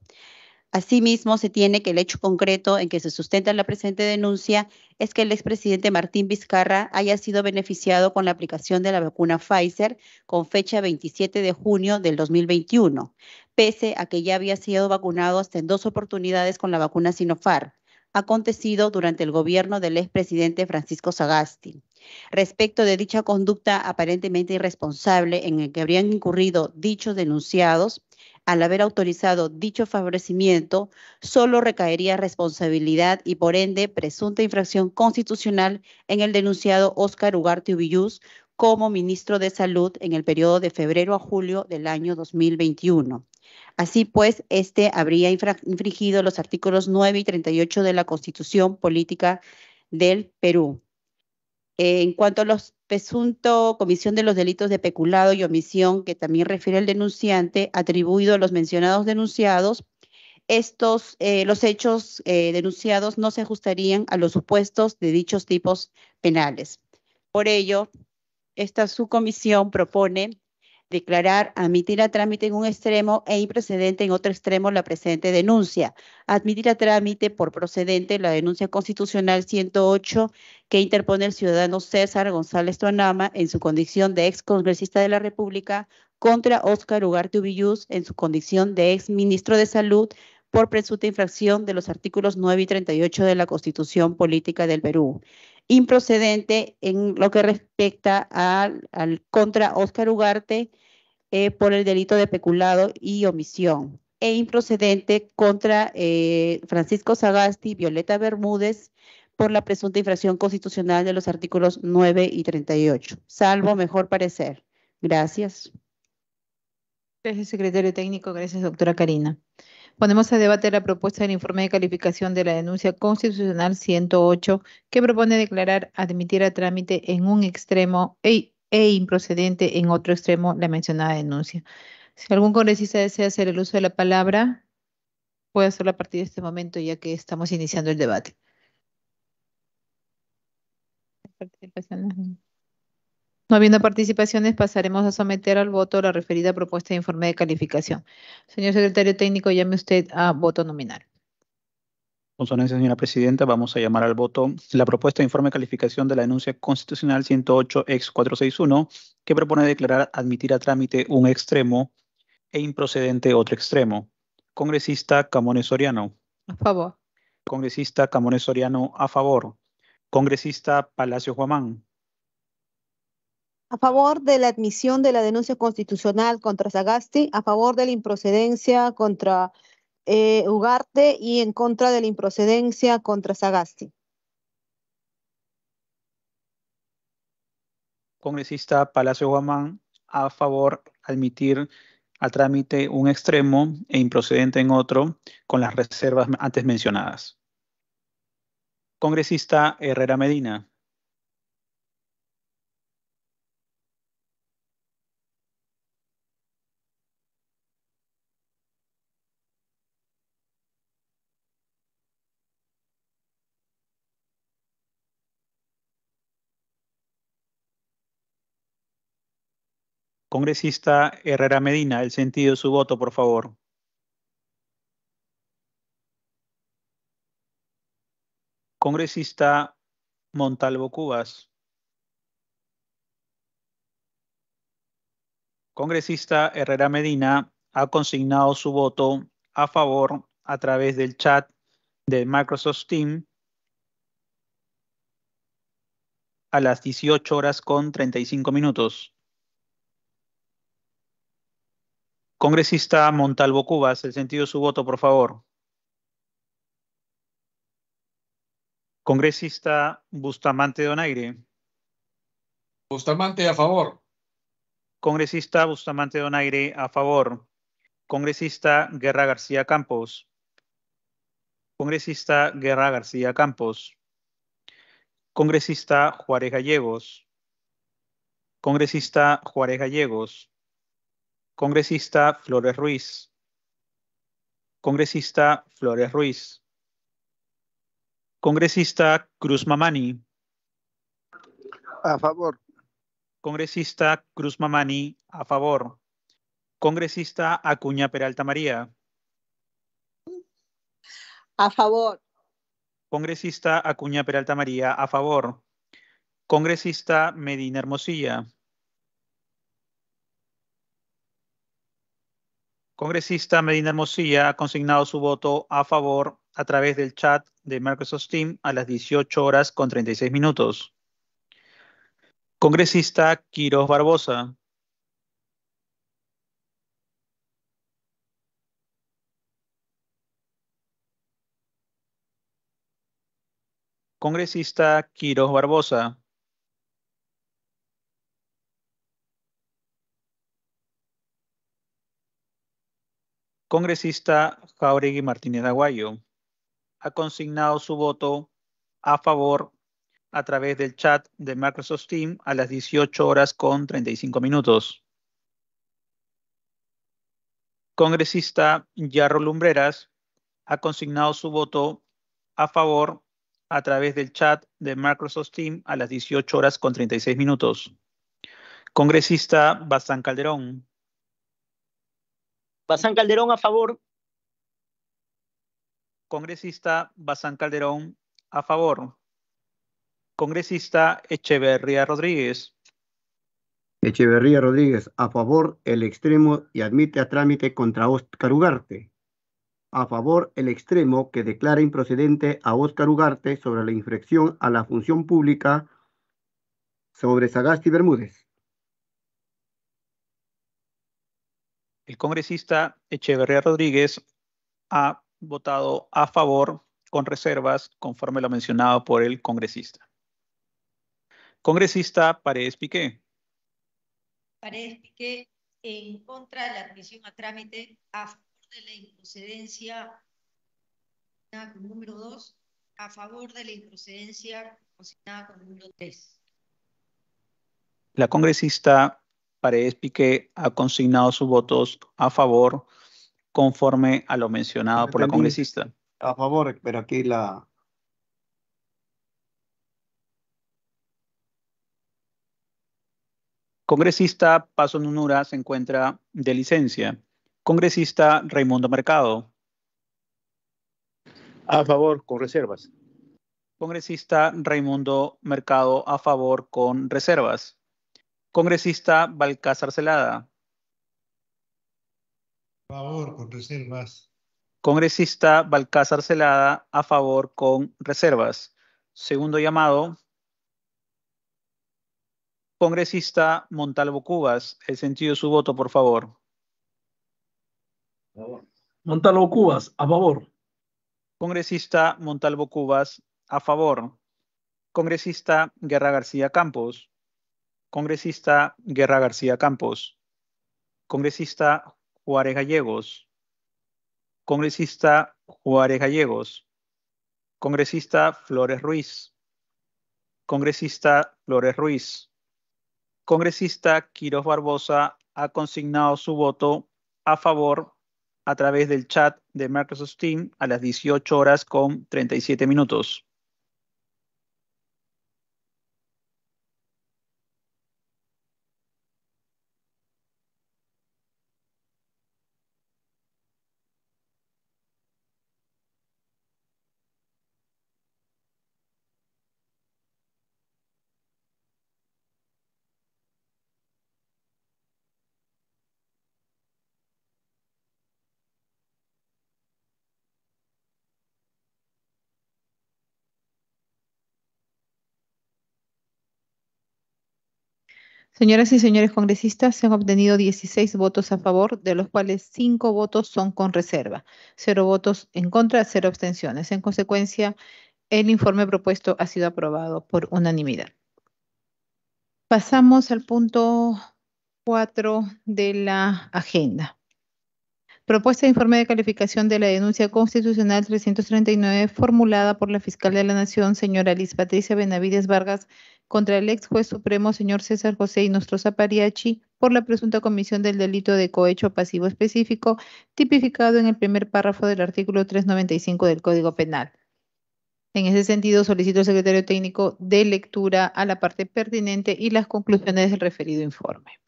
Asimismo, se tiene que el hecho concreto en que se sustenta la presente denuncia es que el expresidente Martín Vizcarra haya sido beneficiado con la aplicación de la vacuna Pfizer con fecha 27 de junio del 2021, pese a que ya había sido vacunado hasta en dos oportunidades con la vacuna Sinofar, acontecido durante el gobierno del expresidente Francisco Sagasti. Respecto de dicha conducta aparentemente irresponsable en el que habrían incurrido dichos denunciados, al haber autorizado dicho favorecimiento, solo recaería responsabilidad y por ende presunta infracción constitucional en el denunciado Óscar Ugarte Ubillús como ministro de Salud en el periodo de febrero a julio del año 2021. Así pues, este habría infringido los artículos 9 y 38 de la Constitución Política del Perú. Eh, en cuanto a los presunto comisión de los delitos de peculado y omisión que también refiere el denunciante atribuido a los mencionados denunciados, estos, eh, los hechos eh, denunciados no se ajustarían a los supuestos de dichos tipos penales. Por ello, esta subcomisión propone declarar, admitir a trámite en un extremo e imprecedente en otro extremo la presente denuncia. Admitir a trámite por procedente la denuncia constitucional 108 que interpone el ciudadano César González Tuanama en su condición de ex congresista de la República contra Óscar Ugarte Ubillús en su condición de ex ministro de Salud por presunta infracción de los artículos 9 y 38 de la Constitución Política del Perú improcedente en lo que respecta al, contra Oscar Ugarte eh, por el delito de peculado y omisión e improcedente contra eh, Francisco Sagasti y Violeta Bermúdez por la presunta infracción constitucional de los artículos 9 y 38, salvo mejor parecer. Gracias. Gracias, secretario técnico. Gracias, doctora Karina. Ponemos a debate la propuesta del informe de calificación de la denuncia constitucional 108 que propone declarar admitir a trámite en un extremo e, e, improcedente en otro extremo la mencionada denuncia. Si algún congresista desea hacer el uso de la palabra, puede hacerlo a partir de este momento ya que estamos iniciando el debate. No habiendo participaciones, pasaremos a someter al voto la referida propuesta de informe de calificación. Señor secretario técnico, llame usted a voto nominal. Consonancia, señora presidenta, vamos a llamar al voto la propuesta de informe de calificación de la denuncia constitucional 108 x 461 que propone declarar admitir a trámite un extremo e improcedente otro extremo. Congresista Camones Soriano. A favor. Congresista Camones Soriano a favor. Congresista Palacio Guamán a favor de la admisión de la denuncia constitucional contra Sagasti, a favor de la improcedencia contra eh, Ugarte y en contra de la improcedencia contra Sagasti. Congresista Palacio Guamán, a favor admitir a trámite un extremo e improcedente en otro con las reservas antes mencionadas. Congresista Herrera Medina, Congresista Herrera Medina, el sentido de su voto, por favor. Congresista Montalvo Cubas. Congresista Herrera Medina ha consignado su voto a favor a través del chat de Microsoft Team a las 18 horas con 35 minutos. Congresista Montalvo Cubas, el sentido de su voto, por favor. Congresista Bustamante Donaire. Bustamante a favor. Congresista Bustamante Donaire a favor. Congresista Guerra García Campos. Congresista Guerra García Campos. Congresista Juárez Gallegos. Congresista Juárez Gallegos. Congresista Flores Ruiz. Congresista Flores Ruiz. Congresista Cruz Mamani. A favor. Congresista Cruz Mamani, a favor. Congresista Acuña Peralta María. A favor. Congresista Acuña Peralta María, a favor. Congresista Medina Hermosilla. congresista Medina Hermosilla ha consignado su voto a favor a través del chat de Microsoft Team a las 18 horas con 36 minutos. Congresista Quiroz Barbosa. Congresista Quiroz Barbosa. congresista Jauregui Martínez Aguayo ha consignado su voto a favor a través del chat de Microsoft Team a las 18 horas con 35 minutos. Congresista Yarro Lumbreras ha consignado su voto a favor a través del chat de Microsoft Team a las 18 horas con 36 minutos. Congresista Bastán Calderón Basán Calderón a favor. Congresista Basán Calderón a favor. Congresista Echeverría Rodríguez. Echeverría Rodríguez a favor el extremo y admite a trámite contra Oscar Ugarte. A favor el extremo que declara improcedente a Oscar Ugarte sobre la infracción a la función pública sobre Sagasti Bermúdez. el congresista Echeverría Rodríguez ha votado a favor con reservas conforme lo mencionado por el congresista. Congresista Paredes Piqué. Paredes Piqué en contra de la admisión a trámite a favor de la improcedencia número 2, a favor de la improcedencia con número 3. La congresista Paredes Piqué ha consignado sus votos a favor conforme a lo mencionado por la congresista. A favor, pero aquí la... Congresista Paso Nunura se encuentra de licencia. Congresista Raimundo Mercado. A favor, con reservas. Congresista Raimundo Mercado, a favor, con reservas. Congresista Balcázar Celada. A favor, con reservas. Congresista Balcázar Celada, a favor, con reservas. Segundo llamado. Congresista Montalvo Cubas, el sentido de su voto, por favor. Montalvo Cubas, a favor. Congresista Montalvo Cubas, a favor. Congresista Guerra García Campos congresista Guerra García Campos, congresista Juárez Gallegos, congresista Juárez Gallegos, congresista Flores Ruiz, congresista Flores Ruiz, congresista Quiroz Barbosa ha consignado su voto a favor a través del chat de Microsoft Team a las 18 horas con 37 minutos. Señoras y señores congresistas, se han obtenido 16 votos a favor, de los cuales 5 votos son con reserva, cero votos en contra, cero abstenciones. En consecuencia, el informe propuesto ha sido aprobado por unanimidad. Pasamos al punto 4 de la agenda. Propuesta de informe de calificación de la denuncia constitucional 339 formulada por la fiscal de la Nación, señora Liz Patricia Benavides Vargas, contra el ex juez supremo señor César José y Pariachi por la presunta comisión del delito de cohecho pasivo específico tipificado en el primer párrafo del artículo 395 del Código Penal. En ese sentido, solicito al secretario técnico de lectura a la parte pertinente y las conclusiones del referido informe.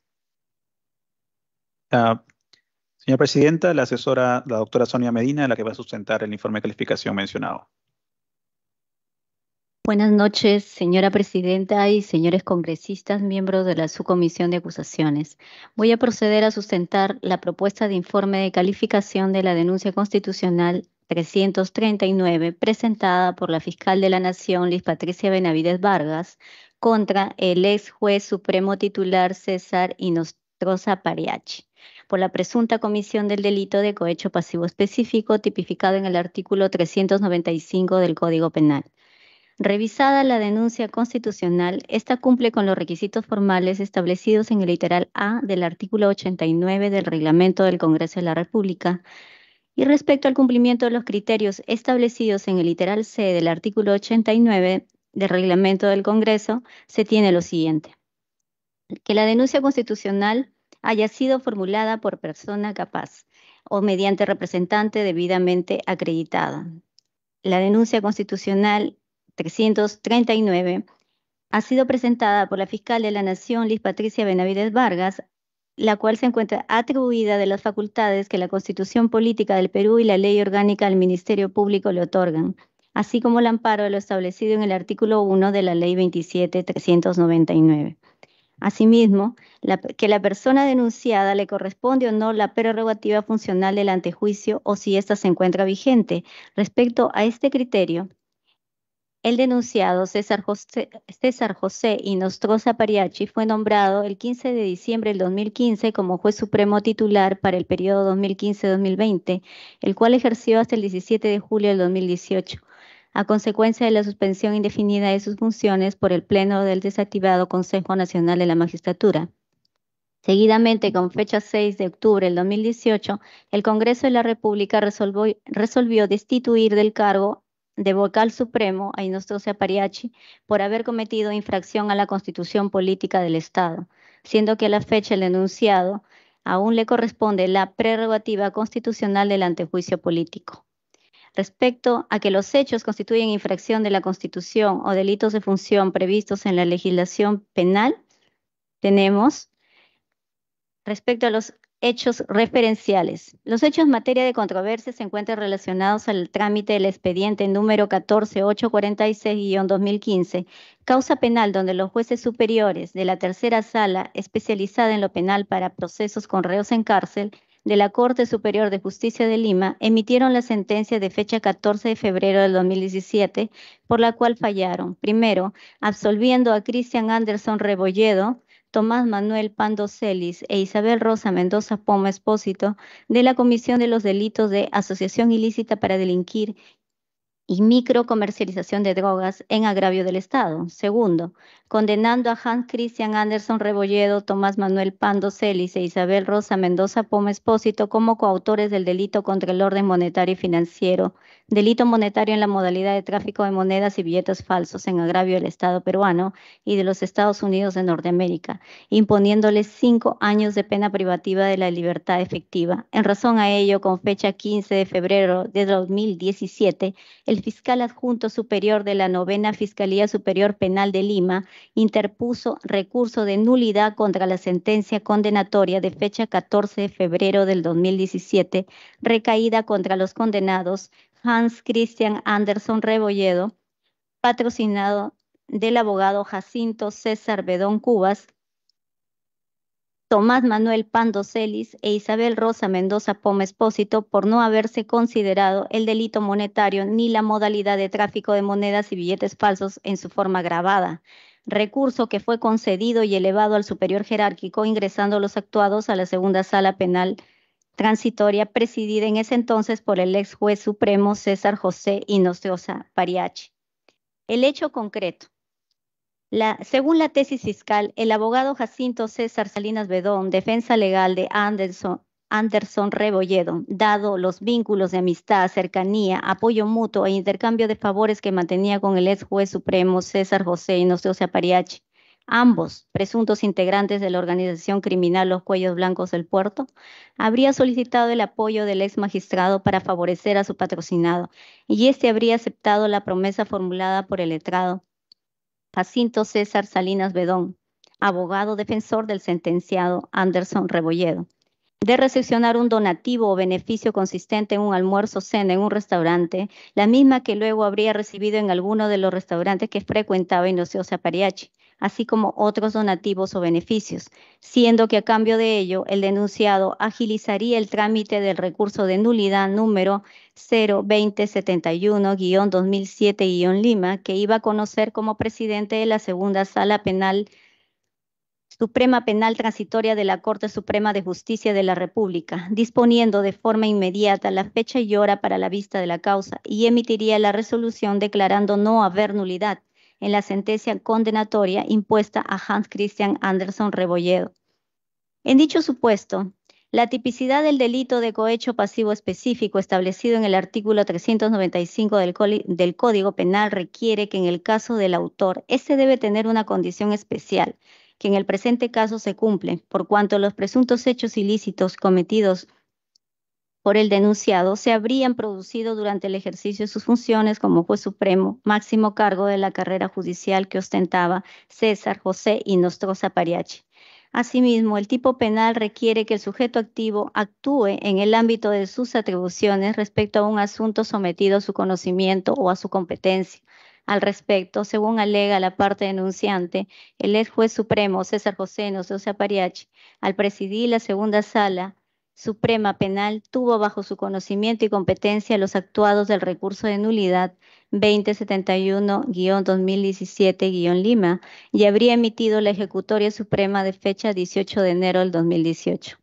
señora Presidenta, la asesora, la doctora Sonia Medina, la que va a sustentar el informe de calificación mencionado. Buenas noches, señora presidenta y señores congresistas, miembros de la subcomisión de acusaciones. Voy a proceder a sustentar la propuesta de informe de calificación de la denuncia constitucional 339 presentada por la fiscal de la Nación, Liz Patricia Benavides Vargas, contra el ex juez supremo titular César Inostroza Pariachi por la presunta comisión del delito de cohecho pasivo específico tipificado en el artículo 395 del Código Penal. Revisada la denuncia constitucional, esta cumple con los requisitos formales establecidos en el literal A del artículo 89 del reglamento del Congreso de la República y respecto al cumplimiento de los criterios establecidos en el literal C del artículo 89 del reglamento del Congreso, se tiene lo siguiente. Que la denuncia constitucional haya sido formulada por persona capaz o mediante representante debidamente acreditada. La denuncia constitucional 339 ha sido presentada por la fiscal de la Nación, Liz Patricia Benavides Vargas, la cual se encuentra atribuida de las facultades que la Constitución Política del Perú y la Ley Orgánica del Ministerio Público le otorgan, así como el amparo de lo establecido en el artículo 1 de la Ley 27399. Asimismo, que la persona denunciada le corresponde o no la prerrogativa funcional del antejuicio o si ésta se encuentra vigente. Respecto a este criterio, el denunciado César José, César José Inostroza Pariachi fue nombrado el 15 de diciembre del 2015 como juez supremo titular para el periodo 2015-2020, el cual ejerció hasta el 17 de julio del 2018, a consecuencia de la suspensión indefinida de sus funciones por el Pleno del desactivado Consejo Nacional de la Magistratura. Seguidamente, con fecha 6 de octubre del 2018, el Congreso de la República resolvió destituir del cargo de vocal supremo, Inostro Pariachi, por haber cometido infracción a la constitución política del Estado, siendo que a la fecha el denunciado aún le corresponde la prerrogativa constitucional del antejuicio político. Respecto a que los hechos constituyen infracción de la Constitución o delitos de función previstos en la legislación penal, tenemos respecto a los Hechos referenciales. Los hechos en materia de controversia se encuentran relacionados al trámite del expediente número 14846-2015, causa penal donde los jueces superiores de la tercera sala especializada en lo penal para procesos con reos en cárcel de la Corte Superior de Justicia de Lima emitieron la sentencia de fecha 14 de febrero del 2017, por la cual fallaron, primero, absolviendo a Christian Anderson Rebolledo, Tomás Manuel Pando Celis e Isabel Rosa Mendoza Poma Espósito de la Comisión de los Delitos de Asociación Ilícita para Delinquir y microcomercialización de drogas en agravio del Estado. Segundo, condenando a Hans Christian Anderson Rebolledo, Tomás Manuel Pando Celis e Isabel Rosa Mendoza Poma Espósito como coautores del delito contra el orden monetario y financiero, delito monetario en la modalidad de tráfico de monedas y billetes falsos en agravio del Estado peruano y de los Estados Unidos de Norteamérica, imponiéndoles cinco años de pena privativa de la libertad efectiva. En razón a ello, con fecha 15 de febrero de 2017, el fiscal adjunto superior de la novena Fiscalía Superior Penal de Lima interpuso recurso de nulidad contra la sentencia condenatoria de fecha 14 de febrero del 2017, recaída contra los condenados Hans Christian Anderson Rebolledo, patrocinado del abogado Jacinto César Bedón Cubas, Tomás Manuel Pando Celis e Isabel Rosa Mendoza Poma Espósito por no haberse considerado el delito monetario ni la modalidad de tráfico de monedas y billetes falsos en su forma grabada, recurso que fue concedido y elevado al superior jerárquico, ingresando los actuados a la segunda sala penal transitoria, presidida en ese entonces por el ex juez supremo César José Inostiosa Pariachi. El hecho concreto. según la tesis fiscal, el abogado Jacinto César Salinas Bedón, defensa legal de Anderson, Anderson Rebolledo, dado los vínculos de amistad, cercanía, apoyo mutuo e intercambio de favores que mantenía con el ex juez supremo César José Inocencio Pariachi, ambos presuntos integrantes de la organización criminal Los Cuellos Blancos del Puerto, habría solicitado el apoyo del ex magistrado para favorecer a su patrocinado, y este habría aceptado la promesa formulada por el letrado Jacinto César Salinas Bedón, abogado defensor del sentenciado Anderson Rebolledo de recepcionar un donativo o beneficio consistente en un almuerzo o cena en un restaurante, la misma que luego habría recibido en alguno de los restaurantes que frecuentaba Inocio Pariachi, así como otros donativos o beneficios, siendo que a cambio de ello el denunciado agilizaría el trámite del recurso de nulidad número 02071-2007-Lima que iba a conocer como presidente de la segunda sala penal Suprema Penal Transitoria de la Corte Suprema de Justicia de la República, disponiendo de forma inmediata la fecha y hora para la vista de la causa y emitiría la resolución declarando no haber nulidad en la sentencia condenatoria impuesta a Hans Christian Anderson Rebolledo. En dicho supuesto, la tipicidad del delito de cohecho pasivo específico establecido en el artículo 395 del, del Código Penal requiere que en el caso del autor, este debe tener una condición especial que en el presente caso se cumple, por cuanto los presuntos hechos ilícitos cometidos por el denunciado se habrían producido durante el ejercicio de sus funciones como juez supremo, máximo cargo de la carrera judicial que ostentaba César José y Nostroza Pariachi. Asimismo, el tipo penal requiere que el sujeto activo actúe en el ámbito de sus atribuciones respecto a un asunto sometido a su conocimiento o a su competencia, al respecto, según alega la parte denunciante, el ex juez supremo César José Noceo Zapariachi, al presidir la segunda sala Suprema Penal, tuvo bajo su conocimiento y competencia los actuados del recurso de nulidad 2071-2017-Lima y habría emitido la ejecutoria suprema de fecha 18 de enero del 2018.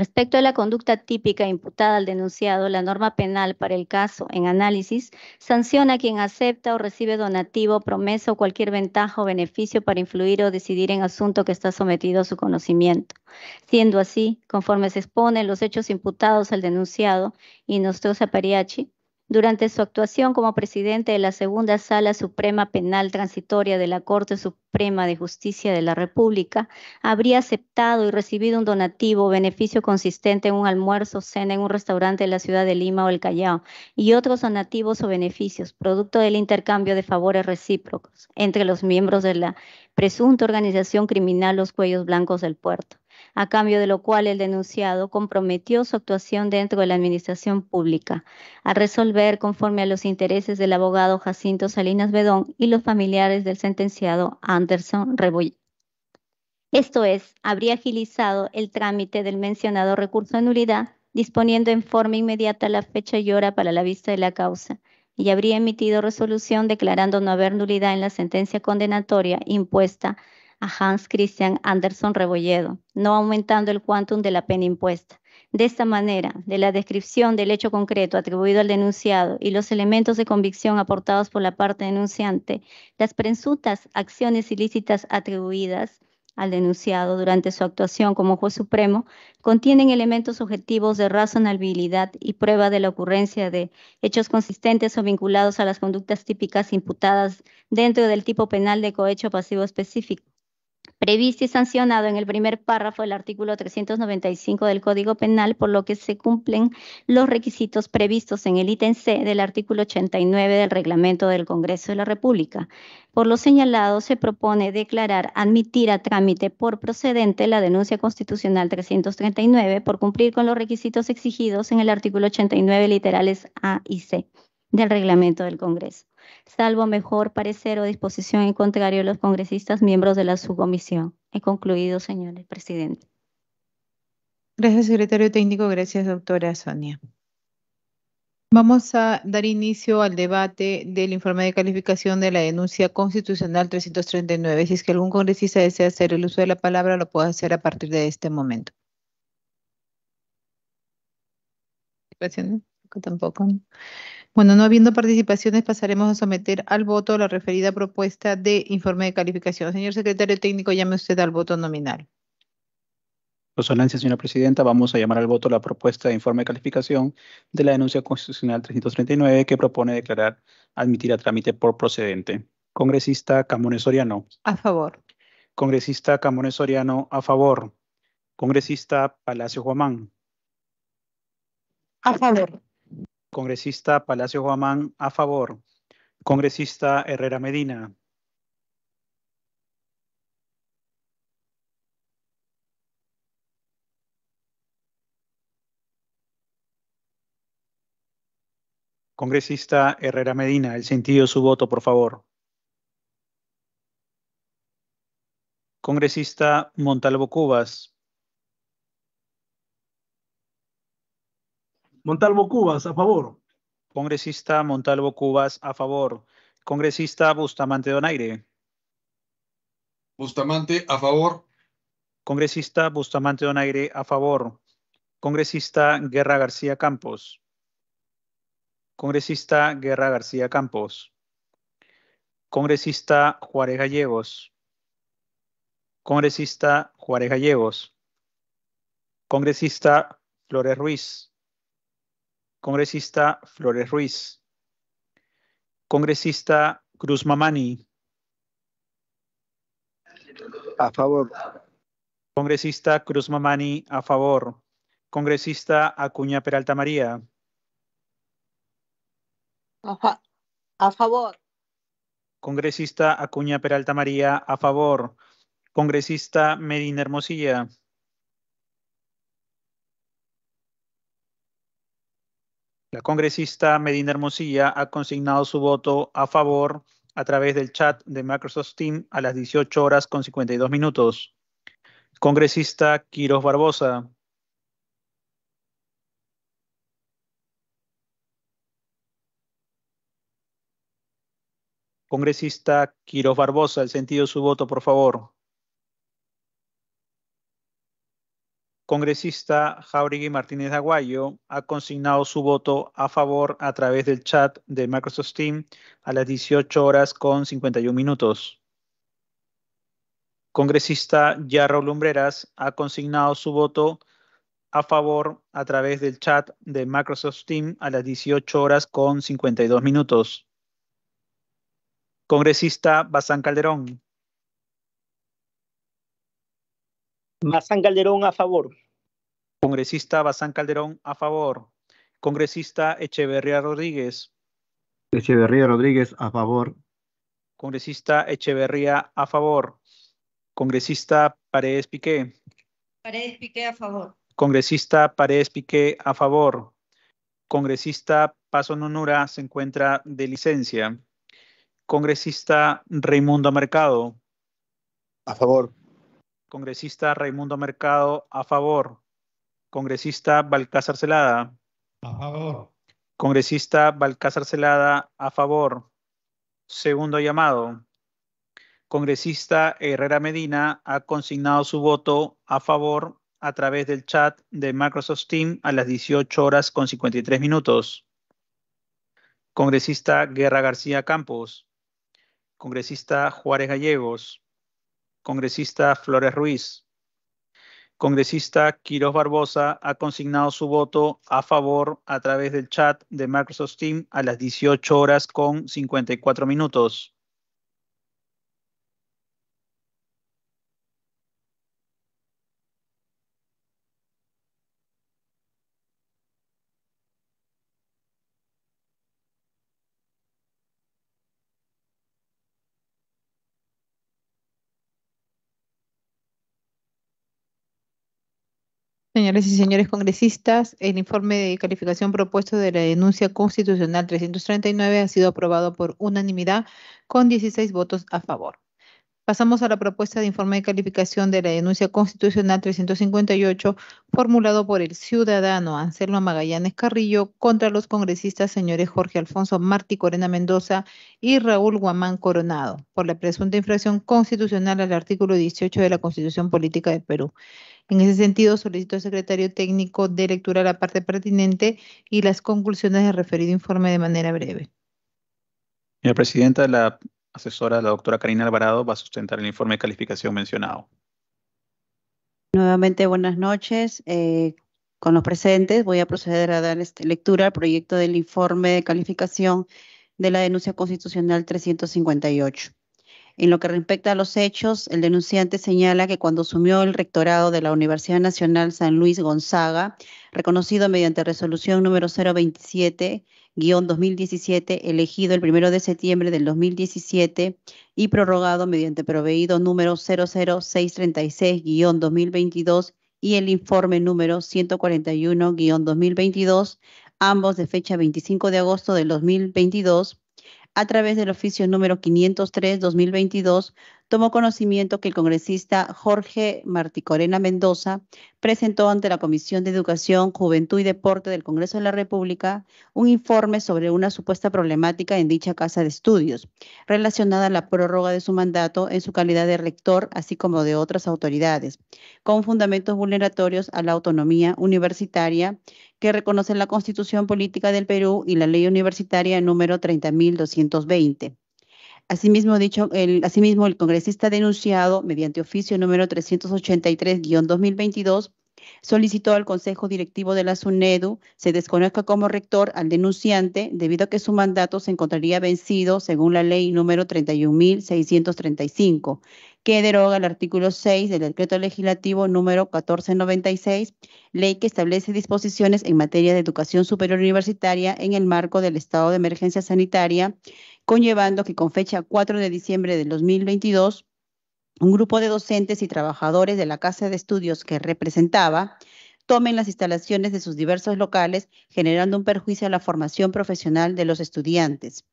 Respecto a la conducta típica imputada al denunciado, la norma penal para el caso en análisis sanciona a quien acepta o recibe donativo, promesa o cualquier ventaja o beneficio para influir o decidir en asunto que está sometido a su conocimiento. Siendo así, conforme se exponen los hechos imputados al denunciado, y nuestro Pariachi, durante su actuación como presidente de la Segunda Sala Suprema Penal Transitoria de la Corte Suprema de Justicia de la República, habría aceptado y recibido un donativo o beneficio consistente en un almuerzo cena en un restaurante de la ciudad de Lima o el Callao y otros donativos o beneficios, producto del intercambio de favores recíprocos entre los miembros de la presunta organización criminal Los Cuellos Blancos del Puerto a cambio de lo cual el denunciado comprometió su actuación dentro de la administración pública, a resolver conforme a los intereses del abogado Jacinto Salinas Bedón y los familiares del sentenciado Anderson Reboy. Esto es, habría agilizado el trámite del mencionado recurso de nulidad, disponiendo en forma inmediata la fecha y hora para la vista de la causa, y habría emitido resolución declarando no haber nulidad en la sentencia condenatoria impuesta a Hans Christian Andersen Rebolledo, no aumentando el quantum de la pena impuesta. De esta manera, de la descripción del hecho concreto atribuido al denunciado y los elementos de convicción aportados por la parte denunciante, las presuntas acciones ilícitas atribuidas al denunciado durante su actuación como juez supremo contienen elementos objetivos de razonabilidad y prueba de la ocurrencia de hechos consistentes o vinculados a las conductas típicas imputadas dentro del tipo penal de cohecho pasivo específico, previsto y sancionado en el primer párrafo del artículo 395 del Código Penal, por lo que se cumplen los requisitos previstos en el ítem C del artículo 89 del reglamento del Congreso de la República. Por lo señalado, se propone declarar admitir a trámite por procedente la denuncia constitucional 339 por cumplir con los requisitos exigidos en el artículo 89 literales A y C del reglamento del Congreso salvo mejor parecer o disposición en contrario de los congresistas miembros de la subcomisión. He concluido, señor presidente. Gracias, secretario técnico. Gracias, doctora Sonia. Vamos a dar inicio al debate del informe de calificación de la denuncia constitucional 339. Si es que algún congresista desea hacer el uso de la palabra, lo puede hacer a partir de este momento. Tampoco. Bueno, no habiendo participaciones, pasaremos a someter al voto la referida propuesta de informe de calificación. Señor secretario técnico, llame usted al voto nominal. Por su señora presidenta, vamos a llamar al voto la propuesta de informe de calificación de la denuncia constitucional 339 que propone declarar admitir a trámite por procedente. Congresista Camones Soriano. A favor. Congresista Camones Soriano, a favor. Congresista Palacio Guamán. A favor. Congresista Palacio Guamán, a favor. Congresista Herrera Medina. Congresista Herrera Medina, el sentido de su voto, por favor. Congresista Montalvo Cubas. Montalvo Cubas, a favor. Congresista Montalvo Cubas, a favor. Congresista Bustamante Donaire. Bustamante, a favor. Congresista Bustamante Donaire, a favor. Congresista Guerra García Campos. Congresista Guerra García Campos. Congresista Juárez Gallegos. Congresista Juárez Gallegos. Congresista Flores Ruiz. Congresista Flores Ruiz. Congresista Cruz Mamani. A favor. Congresista Cruz Mamani, a favor. Congresista Acuña Peralta María. A, favor. Congresista Acuña Peralta María, a favor. Congresista Medina Hermosilla. La congresista Medina Hermosilla ha consignado su voto a favor a través del chat de Microsoft Team a las 18 horas con 52 minutos. Congresista Quiroz Barbosa. Congresista Quiroz Barbosa, el sentido de su voto, por favor. congresista Jauregui Martínez Aguayo ha consignado su voto a favor a través del chat de Microsoft Team a las 18 horas con 51 minutos. Congresista Yarro Lumbreras ha consignado su voto a favor a través del chat de Microsoft Team a las 18 horas con 52 minutos. Congresista Bazán Calderón. Mazán Calderón a favor. Congresista Bazán Calderón, a favor. Congresista Echeverría Rodríguez. Echeverría Rodríguez, a favor. Congresista Echeverría, a favor. Congresista Paredes Piqué. Paredes Piqué, a favor. Congresista Paredes Piqué, a favor. Congresista Paso Nonura se encuentra de licencia. Congresista Raimundo Mercado. A favor. Congresista Raimundo Mercado, a favor. Congresista Balcázar Celada. A favor. Congresista Balcázar Celada, a favor. Segundo llamado. Congresista Herrera Medina ha consignado su voto a favor a través del chat de Microsoft Team a las 18 horas con 53 minutos. Congresista Guerra García Campos. Congresista Juárez Gallegos. Congresista Flores Ruiz congresista Quiroz Barbosa ha consignado su voto a favor a través del chat de Microsoft Team a las 18 horas con 54 minutos. Señores y señores congresistas, el informe de calificación propuesto de la denuncia constitucional 339 ha sido aprobado por unanimidad con 16 votos a favor. Pasamos a la propuesta de informe de calificación de la denuncia constitucional 358 formulado por el ciudadano Anselmo Magallanes Carrillo contra los congresistas señores Jorge Alfonso Martí Corena Mendoza y Raúl Guamán Coronado por la presunta infracción constitucional al artículo 18 de la Constitución Política del Perú. En ese sentido, solicito al secretario técnico de lectura la parte pertinente y las conclusiones del referido informe de manera breve. Señora presidenta, la asesora, la doctora Karina Alvarado, va a sustentar el informe de calificación mencionado. Nuevamente, buenas noches. Eh, con los presentes, voy a proceder a dar este, lectura al proyecto del informe de calificación de la denuncia constitucional 358. En lo que respecta a los hechos, el denunciante señala que cuando asumió el rectorado de la Universidad Nacional San Luis Gonzaga, reconocido mediante resolución número 027-2017, elegido el 1 de septiembre del 2017 y prorrogado mediante proveído número 00636-2022 y el informe número 141-2022, ambos de fecha 25 de agosto del 2022 a través del oficio número 503-2022 tomó conocimiento que el congresista Jorge Marticorena Mendoza presentó ante la Comisión de Educación, Juventud y Deporte del Congreso de la República un informe sobre una supuesta problemática en dicha casa de estudios relacionada a la prórroga de su mandato en su calidad de rector, así como de otras autoridades, con fundamentos vulneratorios a la autonomía universitaria que reconoce la Constitución Política del Perú y la Ley Universitaria número 30.220. Asimismo, dicho, el, asimismo, el congresista denunciado mediante oficio número 383-2022 solicitó al Consejo Directivo de la SUNEDU se desconozca como rector al denunciante debido a que su mandato se encontraría vencido según la ley número 31.635, que deroga el artículo 6 del decreto legislativo número 1496, ley que establece disposiciones en materia de educación superior universitaria en el marco del estado de emergencia sanitaria conllevando que con fecha 4 de diciembre de 2022, un grupo de docentes y trabajadores de la Casa de Estudios que representaba tomen las instalaciones de sus diversos locales, generando un perjuicio a la formación profesional de los estudiantes.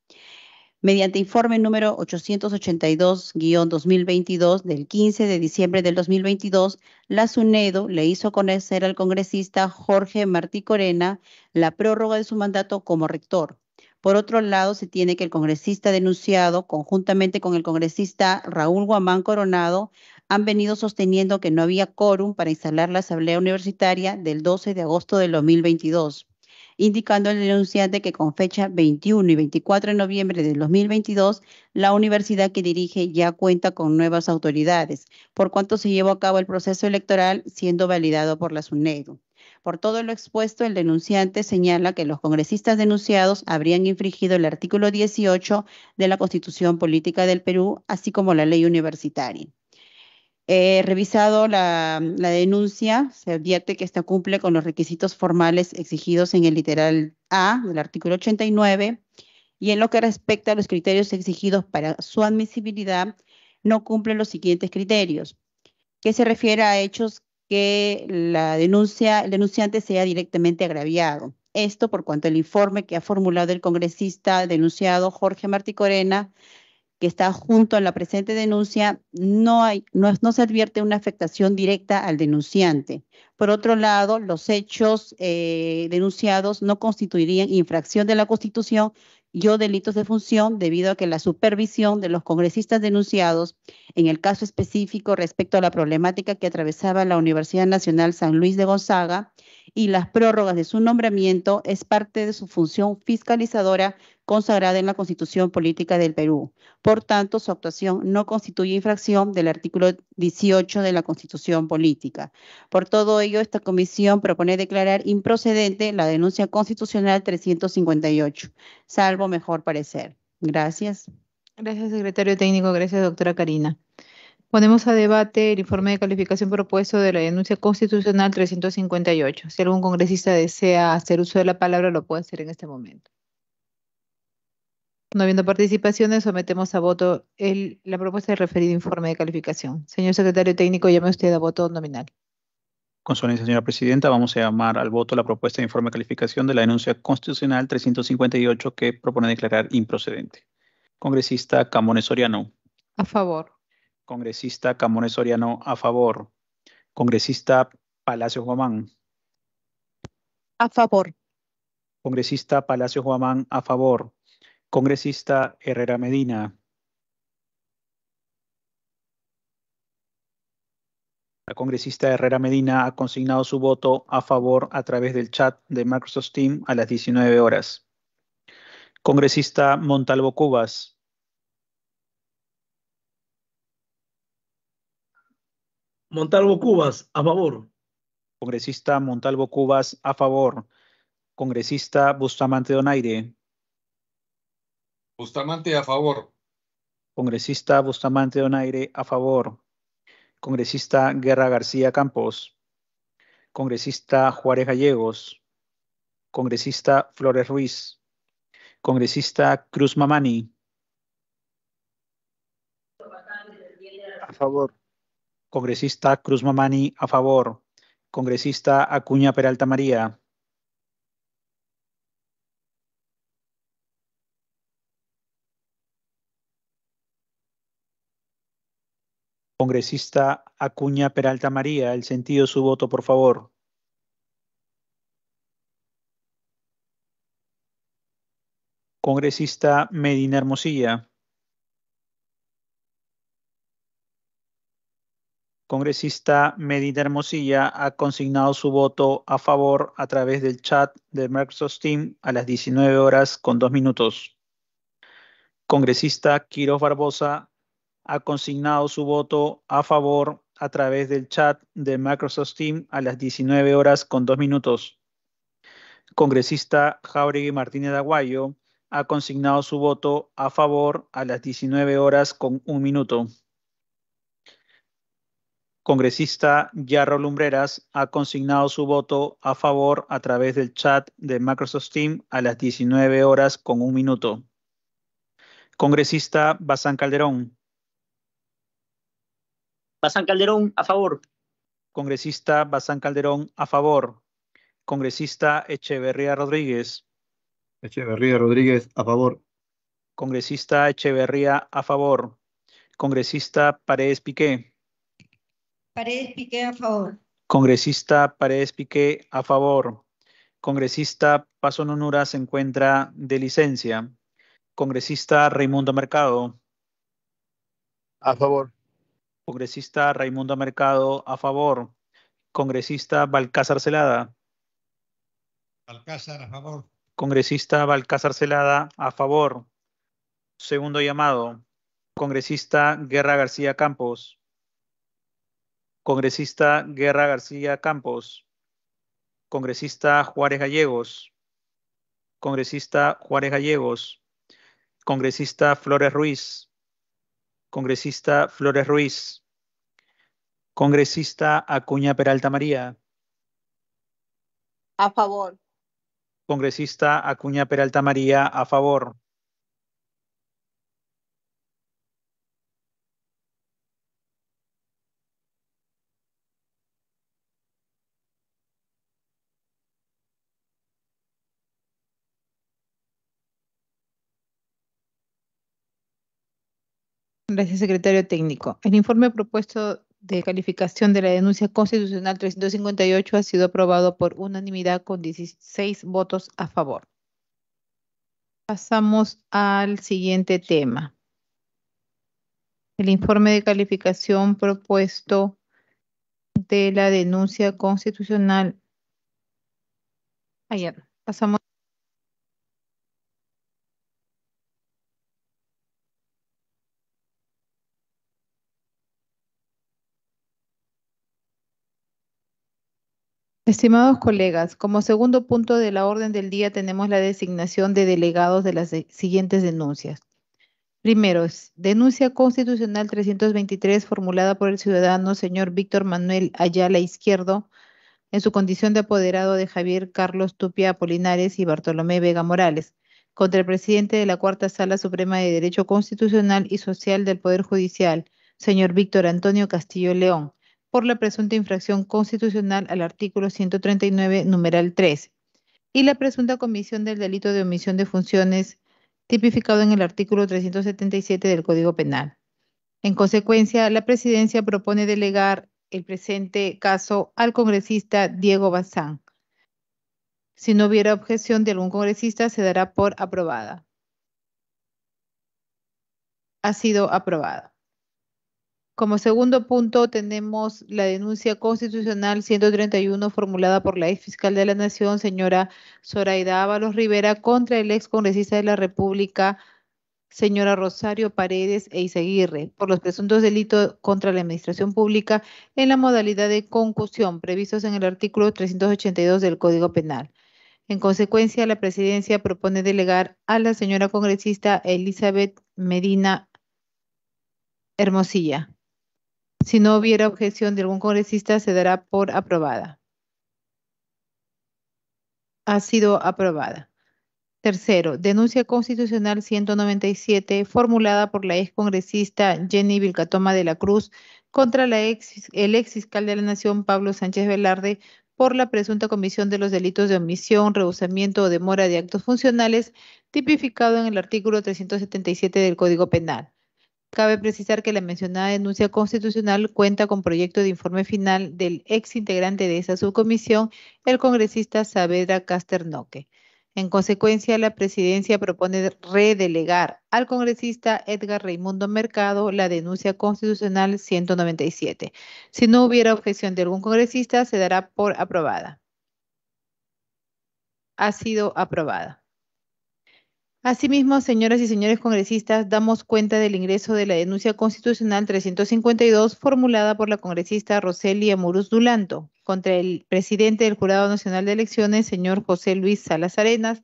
Mediante informe número 882-2022 del 15 de diciembre del 2022, la SUNEDO le hizo conocer al congresista Jorge Martí Corena la prórroga de su mandato como rector, por otro lado, se tiene que el congresista denunciado, conjuntamente con el congresista Raúl Guamán Coronado, han venido sosteniendo que no había quórum para instalar la asamblea universitaria del 12 de agosto de 2022 indicando el denunciante que con fecha 21 y 24 de noviembre de 2022, la universidad que dirige ya cuenta con nuevas autoridades, por cuanto se llevó a cabo el proceso electoral siendo validado por la SUNEDU. Por todo lo expuesto, el denunciante señala que los congresistas denunciados habrían infringido el artículo 18 de la Constitución Política del Perú, así como la ley universitaria. He revisado la, denuncia, se advierte que esta cumple con los requisitos formales exigidos en el literal A del artículo 89 y en lo que respecta a los criterios exigidos para su admisibilidad, no cumple los siguientes criterios, que se refiere a hechos que la denuncia, el denunciante sea directamente agraviado. Esto por cuanto el informe que ha formulado el congresista denunciado Jorge Martí Corena, que está junto a la presente denuncia, no, hay, no, se advierte una afectación directa al denunciante. Por otro lado, los hechos eh, denunciados no constituirían infracción de la Constitución, yo delitos de función debido a que la supervisión de los congresistas denunciados en el caso específico respecto a la problemática que atravesaba la Universidad Nacional San Luis de Gonzaga y las prórrogas de su nombramiento es parte de su función fiscalizadora consagrada en la Constitución Política del Perú. Por tanto, su actuación no constituye infracción del artículo 18 de la Constitución Política. Por todo ello, esta comisión propone declarar improcedente la denuncia constitucional 358, salvo mejor parecer. Gracias. Gracias, secretario técnico. Gracias, doctora Karina. Ponemos a debate el informe de calificación propuesto de la denuncia constitucional 358. Si algún congresista desea hacer uso de la palabra, lo puede hacer en este momento. No habiendo participaciones, sometemos a voto la propuesta de referido informe de calificación. Señor secretario técnico, llame usted a voto nominal. Con su señora presidenta, vamos a llamar al voto la propuesta de informe de calificación de la denuncia constitucional 358 que propone declarar improcedente. Congresista Camones Soriano. A favor. Congresista Camones Soriano a favor. Congresista Palacio Guamán. A favor. Congresista Palacio Guamán a favor. Congresista Herrera Medina. La congresista Herrera Medina ha consignado su voto a favor a través del chat de Microsoft Team a las 19 horas. Congresista Montalvo Cubas. Montalvo Cubas, a favor. Congresista Montalvo Cubas, a favor. Congresista Bustamante Donaire. Bustamante, a favor. Congresista Bustamante Donaire, a favor. Congresista Guerra García Campos. Congresista Juárez Gallegos. Congresista Flores Ruiz. Congresista Cruz Mamani. A favor. Congresista Cruz Mamani, a favor. Congresista Acuña Peralta María. Congresista Acuña Peralta María, el sentido de su voto, por favor. Congresista Medina Hermosilla. congresista Medina Hermosilla ha consignado su voto a favor a través del chat de Microsoft Team a las 19 horas con 2 minutos. Congresista Quiroz Barbosa ha consignado su voto a favor a través del chat de Microsoft Team a las 19 horas con 2 minutos. Congresista Jauregui Martínez Aguayo ha consignado su voto a favor a las 19 horas con 1 minuto congresista Yarro Lumbreras ha consignado su voto a favor a través del chat de Microsoft Team a las 19 horas con un minuto. Congresista Bazán Calderón. Bazán Calderón, a favor. Congresista Bazán Calderón, a favor. Congresista Echeverría Rodríguez. Echeverría Rodríguez, a favor. Congresista Echeverría, a favor. Congresista Paredes Piqué. Paredes Piqué a favor. Congresista Paredes Piqué a favor. Congresista Paso Nonura se encuentra de licencia. Congresista Raimundo Mercado. A favor. Congresista Raimundo Mercado a favor. Congresista Balcázar Celada. Balcázar a favor. Congresista Balcázar Celada a favor. Segundo llamado. Congresista Guerra García Campos congresista Guerra García Campos, congresista Juárez Gallegos, congresista Juárez Gallegos, congresista Flores Ruiz, congresista Flores Ruiz, congresista Acuña Peralta María. A favor. Congresista Acuña Peralta María, a favor. Gracias, secretario técnico. El informe propuesto de calificación de la denuncia constitucional 358 ha sido aprobado por unanimidad con 16 votos a favor. Pasamos al siguiente tema. El informe de calificación propuesto de la denuncia constitucional. Ayer. Pasamos Estimados colegas, como segundo punto de la orden del día tenemos la designación de delegados de las siguientes denuncias. Primero, denuncia constitucional 323 formulada por el ciudadano señor Víctor Manuel Ayala Izquierdo en su condición de apoderado de Javier Carlos Tupia Apolinares y Bartolomé Vega Morales contra el presidente de la Cuarta Sala Suprema de Derecho Constitucional y Social del Poder Judicial, señor Víctor Antonio Castillo León la presunta infracción constitucional al artículo 139, numeral 3, y la presunta comisión del delito de omisión de funciones tipificado en el artículo 377 del Código Penal. En consecuencia, la Presidencia propone delegar el presente caso al congresista Diego Bazán. Si no hubiera objeción de algún congresista, se dará por aprobada. Ha sido aprobada. Como segundo punto tenemos la denuncia constitucional 131 formulada por la ex fiscal de la Nación, señora Zoraida Ábalos Rivera, contra el ex congresista de la República, señora Rosario Paredes e Izaguirre, por los presuntos delitos contra la administración pública en la modalidad de concusión previstos en el artículo 382 del Código Penal. En consecuencia, la presidencia propone delegar a la señora congresista Elizabeth Medina Hermosilla. Si no hubiera objeción de algún congresista, se dará por aprobada. Ha sido aprobada. Tercero, denuncia constitucional 197 formulada por la ex congresista Jenny Vilcatoma de la Cruz contra el ex fiscal de la Nación Pablo Sánchez Velarde por la presunta comisión de los delitos de omisión, rehusamiento o demora de actos funcionales tipificado en el artículo 377 del Código Penal. Cabe precisar que la mencionada denuncia constitucional cuenta con proyecto de informe final del ex integrante de esa subcomisión, el congresista Saavedra Casternoque. En consecuencia, la presidencia propone redelegar al congresista Edgar Raimundo Mercado la denuncia constitucional 197. Si no hubiera objeción de algún congresista, se dará por aprobada. Ha sido aprobada. Asimismo, señoras y señores congresistas, damos cuenta del ingreso de la denuncia constitucional 352 formulada por la congresista Roselia Muruz Dulanto contra el presidente del Jurado Nacional de Elecciones, señor José Luis Salas Arenas,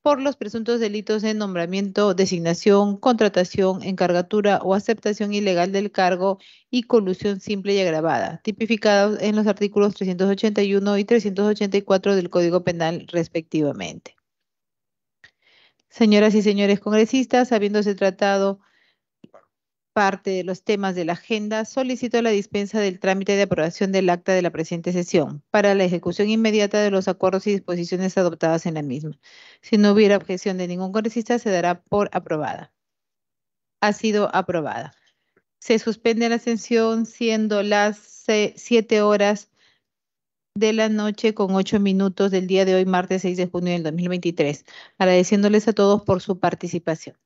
por los presuntos delitos de nombramiento, designación, contratación, encargatura o aceptación ilegal del cargo y colusión simple y agravada, tipificados en los artículos 381 y 384 del Código Penal respectivamente. Señoras y señores congresistas, habiéndose tratado parte de los temas de la agenda, solicito la dispensa del trámite de aprobación del acta de la presente sesión para la ejecución inmediata de los acuerdos y disposiciones adoptadas en la misma. Si no hubiera objeción de ningún congresista, se dará por aprobada. Ha sido aprobada. Se suspende la sesión siendo las siete horas de la noche con ocho minutos del día de hoy, martes 6 de junio del 2023, agradeciéndoles a todos por su participación.